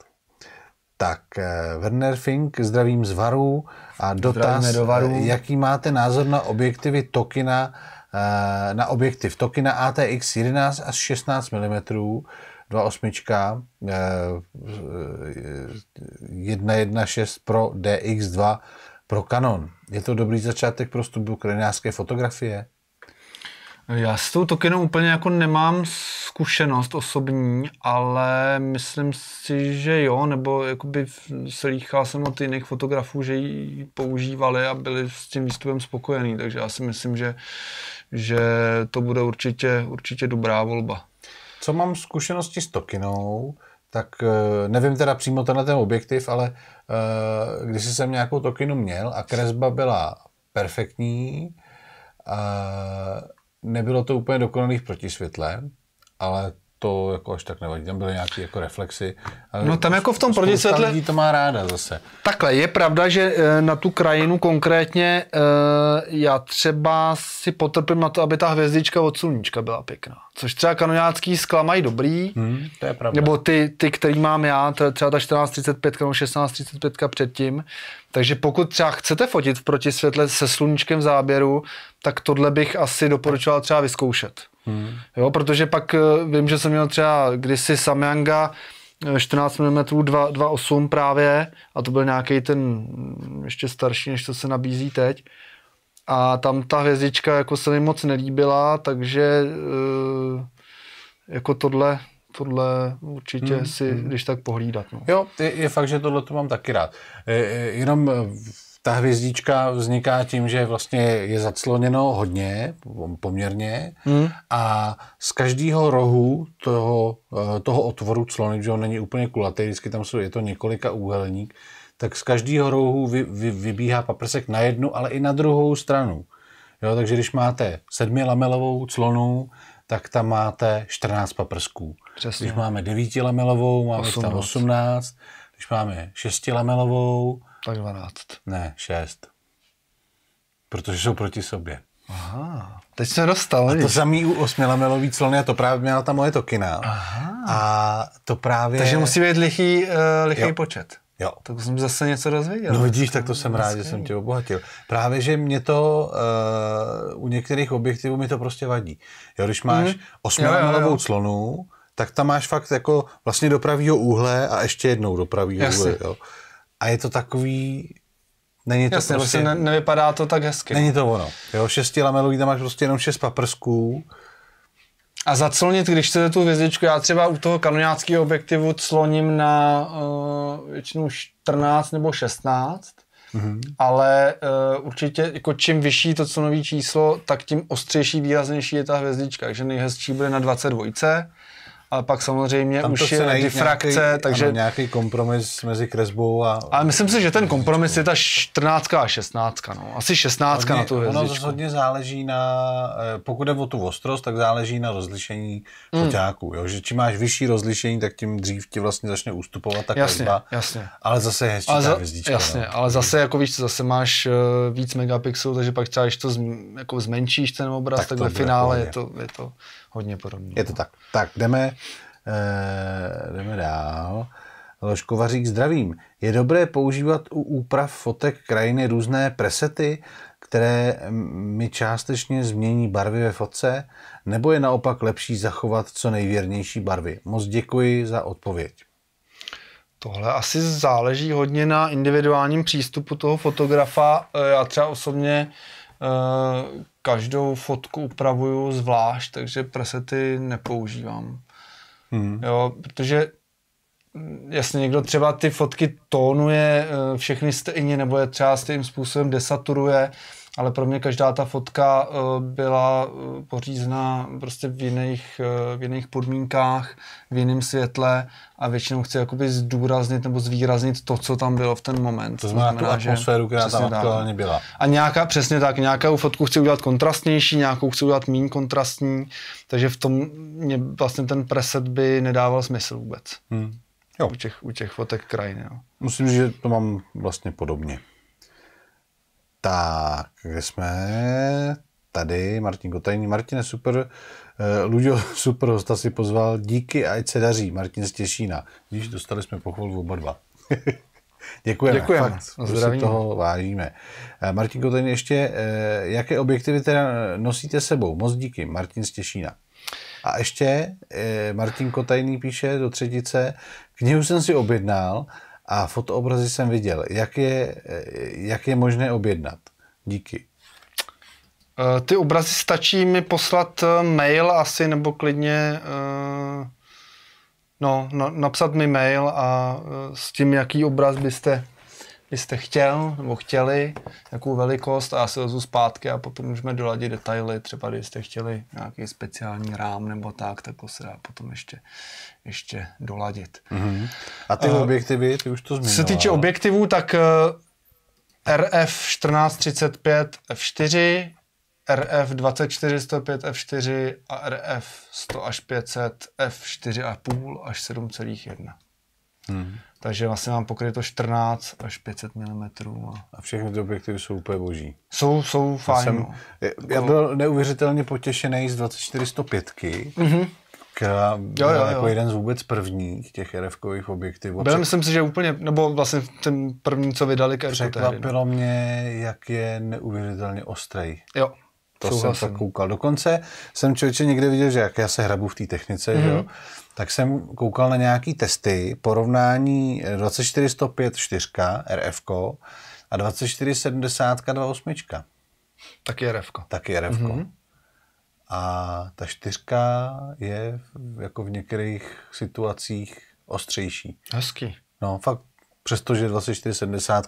Tak eh, Werner Fink, zdravím z Varu a dotaz, do varu. Eh, jaký máte názor na objektivy Tokina, eh, na objektiv Tokina ATX 11 až 16 mm, 2.8, 1.1.6 pro DX2 pro Canon. Je to dobrý začátek pro studiu krajinářské fotografie? Já s tou tokenou úplně jako nemám zkušenost osobní, ale myslím si, že jo, nebo jakoby slýchal jsem od jiných fotografů, že ji používali a byli s tím výstupem spokojení, takže já si myslím, že, že to bude určitě, určitě dobrá volba. Co mám zkušenosti s tokenou, tak eh, nevím teda přímo tenhle ten objektiv, ale eh, když jsem nějakou tokenu měl a kresba byla perfektní, eh, Nebylo to úplně dokonalý v protisvětle, ale to jako až tak nevadí. Tam byly nějaké jako reflexy. Ale no tam jako v tom proti světle... lidí to má ráda zase. Takhle, je pravda, že eh, na tu krajinu konkrétně eh, já třeba si potrpím na to, aby ta hvězdička od sluníčka byla pěkná. Což třeba kanonácký skla mají dobrý. Hmm, to je pravda. Nebo ty, ty, který mám já, třeba ta 1435 nebo 1635 předtím. Takže pokud třeba chcete fotit v protisvětle se sluníčkem v záběru, tak tohle bych asi doporučoval třeba vyzkoušet. Hmm. Jo, protože pak eh, vím, že jsem měl třeba kdysi Samyanga 14 mm 2.8 právě a to byl nějaký ten mm, ještě starší, než to se nabízí teď. A tam ta hvězdička jako se mi moc nelíbila, takže eh, jako tohle, tohle určitě hmm. si, hmm. když tak pohlídat. No. Jo, je, je fakt, že tohle to mám taky rád. jenom eh, ta hvězdička vzniká tím, že vlastně je zacloněno hodně, poměrně, mm. a z každého rohu toho, eh, toho otvoru clony, že on není úplně kulatý, vždycky tam jsou, je to několika úhelník, tak z každého rohu vy, vy, vybíhá paprsek na jednu, ale i na druhou stranu. Jo, takže když máte sedmi lamelovou clonu, tak tam máte 14 paprsků. Přesně. Když máme lamelovou, máme 18. tam 18. Když máme lamelovou, tak 12. Ne, 6. Protože jsou proti sobě. Aha, teď se dostal. A to samý u osmilamelový clony a to právě měla tam moje tokina. Aha. A to právě... Takže musí být lichý, uh, lichý jo. počet. Jo. Tak jsem zase něco dozvěděl. No vidíš, tak to jsem rád, že jsem tě obohatil. Právě, že mě to uh, u některých objektivů mi to prostě vadí. Jo, když máš mm. osmilamelovou clonu, tak tam máš fakt jako vlastně do pravýho úhle a ještě jednou do pravýho Jasně. úhle. Jo a je to takový... Není to Jasně, prostě, vlastně ne, nevypadá to tak hezky. Není to ono. Jo, šesti lamelový, tam máš prostě jenom šest paprsků. A zaclonit, když chcete tu hvězdičku, já třeba u toho kanonáckého objektivu cloním na uh, eh, většinou 14 nebo 16, mm-hmm. ale uh, určitě jako čím vyšší to clonový číslo, tak tím ostřejší, výraznější je ta hvězdička, takže nejhezčí bude na 22 ale pak samozřejmě Tam už je difrakce, nějaký, takže... Ano, nějaký kompromis mezi kresbou a... Ale myslím si, že ten kompromis je ta 14 a 16, no. Asi 16 hodně, na tu hvězdičku. Ono zase záleží na... Eh, pokud je o tu ostrost, tak záleží na rozlišení mm. foťáků, jo? Že čím máš vyšší rozlišení, tak tím dřív ti vlastně začne ústupovat ta jasně, kresba. Jasně, Ale zase je hezčí ale za, hvězdička. Jasně, no. ale zase, jako víš, zase máš eh, víc megapixelů, takže pak třeba, když to z, jako zmenšíš ten obraz, tak, tak ve finále je to, je to hodně podobný. Je to no. tak. Tak, jdeme, eh, jdeme dál. Ložkovařík zdravím. Je dobré používat u úprav fotek krajiny různé presety, které mi částečně změní barvy ve fotce, nebo je naopak lepší zachovat co nejvěrnější barvy? Moc děkuji za odpověď. Tohle asi záleží hodně na individuálním přístupu toho fotografa. Eh, já třeba osobně eh, každou fotku upravuju zvlášť, takže presety nepoužívám. Mm. Jo, protože mm, jasně někdo třeba ty fotky tónuje eh, všechny stejně, nebo je třeba stejným způsobem desaturuje, ale pro mě každá ta fotka eh, byla eh, pořízená prostě v jiných, eh, v jiných podmínkách, v jiném světle a většinou chci jakoby zdůraznit nebo zvýraznit to, co tam bylo v ten moment. To znamená, to znamená tu atmosféru, která tam aktuálně byla. A nějaká, přesně tak, nějakou fotku chci udělat kontrastnější, nějakou chci udělat méně kontrastní, takže v tom mě vlastně ten preset by nedával smysl vůbec. Hmm. Jo. U, těch, u těch fotek krajiny. No. Musím říct, že to mám vlastně podobně. Tak, kde jsme? Tady, Martin Kotajný. Martine, super, eh, Ludio, super hosta si pozval. Díky a ať se daří, Martin z Těšína. Když dostali jsme pochvalu oba dva. Děkujeme. Děkujeme. Fakt, no, Si toho vážíme. Eh, Martin Kotajný, ještě, eh, jaké objektivy teda nosíte sebou? Moc díky, Martin z Těšína. A ještě Martin Kotajný píše do třetice, knihu jsem si objednal, a fotoobrazy jsem viděl. Jak je, jak je možné objednat? Díky. Eh, ty obrazy stačí mi poslat eh, mail asi, nebo klidně eh, no, no, napsat mi mail a s tím, jaký obraz byste byste chtěl nebo chtěli, jakou velikost a já si vezmu zpátky a potom můžeme doladit detaily, třeba když jste chtěli nějaký speciální rám nebo tak, tak to se dá potom ještě, ještě doladit. Mm-hmm. A ty uh, objektivy, ty už to zmiňoval. Co se týče objektivů, tak uh, RF 1435 f4, RF 24 105 f4 a RF 100 až 500 f4,5 až 7,1. Mm-hmm. Takže vlastně mám pokryto 14 až 500 mm. No. A všechny ty objektivy jsou úplně boží. Jsou, jsou fajn. No. Já, jsem, já jako- byl neuvěřitelně potěšený z 2405. Mm-hmm jo, jo, jo. jako jeden z vůbec prvních těch rf objektivů. Byl myslím si, že úplně, nebo vlastně ten první, co vydali k no. Překvapilo no. mě, jak je neuvěřitelně ostrý. Jo. To souhlasím. jsem tak koukal. Dokonce jsem člověče někde viděl, že jak já se hrabu v té technice, mm-hmm. že jo, mhm tak jsem koukal na nějaký testy, porovnání 24105 4 RF a 2470 28. Taky RF. Taky RF. Mm-hmm. A ta čtyřka je jako v některých situacích ostřejší. Hezky. No fakt, přestože 2470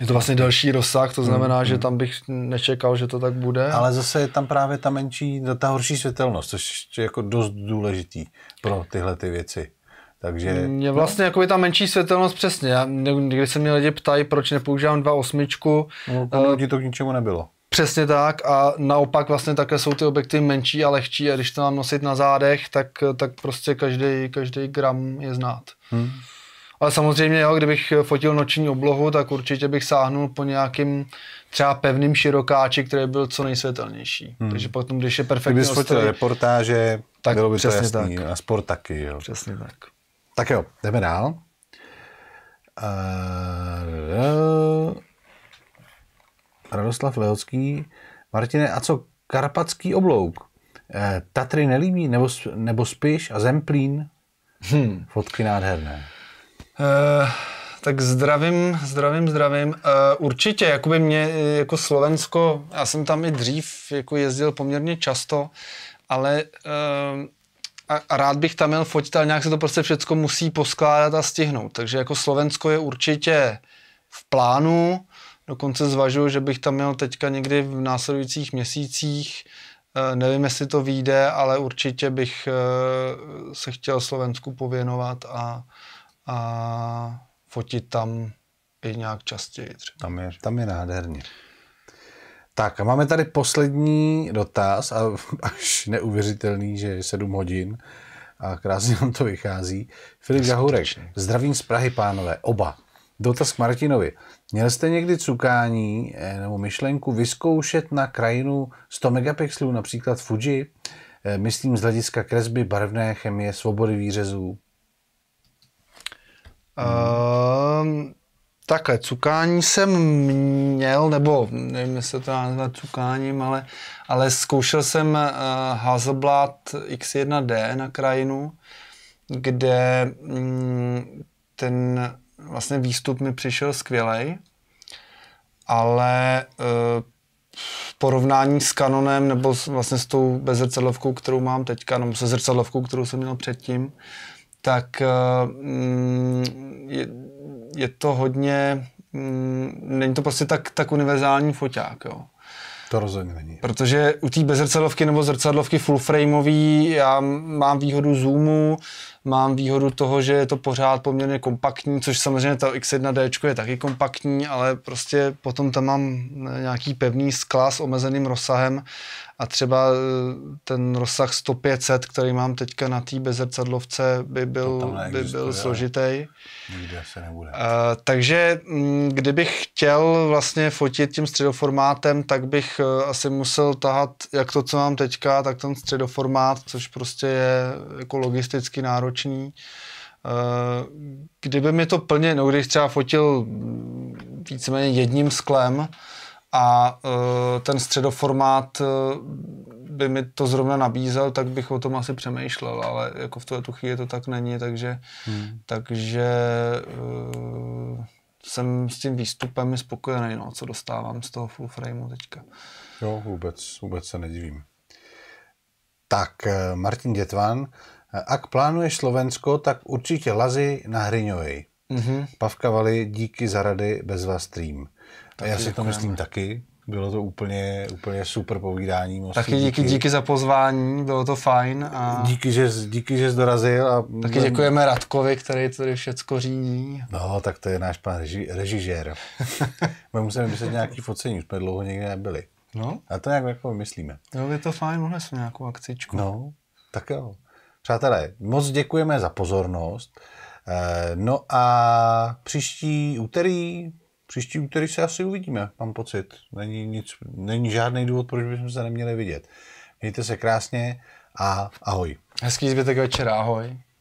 je to vlastně delší rozsah, to znamená, mm, že tam bych nečekal, že to tak bude. Ale zase je tam právě ta menší, ta horší světelnost, což je jako dost důležitý pro tyhle ty věci. Takže... Mě vlastně no. jako je ta menší světelnost přesně. Já, někdy se mě lidi ptají, proč nepoužívám 2.8. No, eh, ti to k ničemu nebylo. Přesně tak a naopak vlastně také jsou ty objekty menší a lehčí a když to mám nosit na zádech, tak, tak prostě každý, každý gram je znát. Hmm. Ale samozřejmě, jo, kdybych fotil noční oblohu, tak určitě bych sáhnul po nějakým třeba pevným širokáči, který byl co nejsvětelnější. Hmm. Takže potom, když je perfektně Kdybych fotil reportáže, tak bylo by to jasný. Tak. A sport taky, jo. Přesně tak. Tak jo, jdeme dál. Uh, Radoslav Lehocký. Martine, a co karpatský oblouk? Eh, Tatry nelíbí, nebo, nebo spíš a zemplín? Hmm. Fotky nádherné. Uh, tak zdravím, zdravím, zdravím. Uh, určitě, jakoby mě eh, jako Slovensko, já jsem tam i dřív jako jezdil poměrně často, ale uh, a, a rád bych tam jel fotit, ale nějak se to prostě všechno musí poskládat a stihnout. Takže jako Slovensko je určitě v plánu, dokonce zvažuju, že bych tam měl teďka někdy v následujících měsících, Nevím, jestli to vyjde, ale určitě bych se chtěl Slovensku pověnovat a a fotit tam i nějak častěji. Třeba. Tam, je, tam je nádherně. Tak a máme tady poslední dotaz a až neuvěřitelný, že je 7 hodin a krásně nám to vychází. Filip Zahurek, zdravím z Prahy, pánové, oba. Dotaz k Martinovi. Měl jste někdy cukání eh, nebo myšlenku vyzkoušet na krajinu 100 megapixelů, například Fuji? Eh, myslím z hlediska kresby, barevné chemie, svobody výřezů. Hmm. Uh, takhle, cukání jsem měl, nebo nevím, jestli to nazvat cukáním, ale, ale zkoušel jsem uh, Hazelblad X1D na krajinu, kde um, ten vlastně výstup mi přišel skvělej, ale uh, eh, v porovnání s kanonem nebo s, vlastně s tou bezrcadlovkou, kterou mám teďka, nebo se zrcadlovkou, kterou jsem měl předtím, tak eh, mm, je, je to hodně, mm, není to prostě tak, tak univerzální foťák, jo. To rozhodně není. Protože u té bezrcadlovky nebo zrcadlovky full frameový já mám výhodu zoomu, Mám výhodu toho, že je to pořád poměrně kompaktní, což samozřejmě ta X1D je taky kompaktní, ale prostě potom tam mám eh, nějaký pevný skla s omezeným rozsahem a třeba eh, ten rozsah 100-500, který mám teďka na té bezrcadlovce, by byl, by byl složitý. Nikde se nebude. Uh, takže mm, kdybych chtěl vlastně fotit tím středoformátem, tak bych uh, asi musel tahat jak to, co mám teďka, tak ten středoformát, což prostě je jako logisticky náročný náročný. Eh, kdyby mi to plně, no když třeba fotil víceméně jedním sklem a eh, ten středoformát eh, by mi to zrovna nabízel, tak bych o tom asi přemýšlel, ale jako v tuhle tu chvíli to tak není, takže, hmm. takže uh, jsem s tím výstupem spokojený, no, co dostávám z toho full frameu teďka. Jo, vůbec, vůbec se nedivím. Tak, Martin Dětvan, ak plánuješ Slovensko, tak určitě lazy na Hriňovi. Mm-hmm. Pavkavali díky za rady, bez vás stream. A já si to myslím taky. Bylo to úplně, úplně super povídání. Moc taky díky, díky, díky za pozvání, bylo to fajn. A... Díky, že, díky, že jsi dorazil. A... Taky děkujeme Radkovi, který tady všecko řídí. No, tak to je náš pan reži, režižér. My musíme myslet nějaký focení, už jsme dlouho někde nebyli. No. A to nějak jako myslíme. Jo, je to fajn, mohli jsme nějakou akcičku. No, tak jo. Přátelé, moc děkujeme za pozornost. Eh, no a příští úterý, příští úterý se asi uvidíme, mám pocit. Není, nic, není žádný důvod, proč bychom se neměli vidět. Mějte se krásně a ahoj. Hezký zbytek večera, ahoj.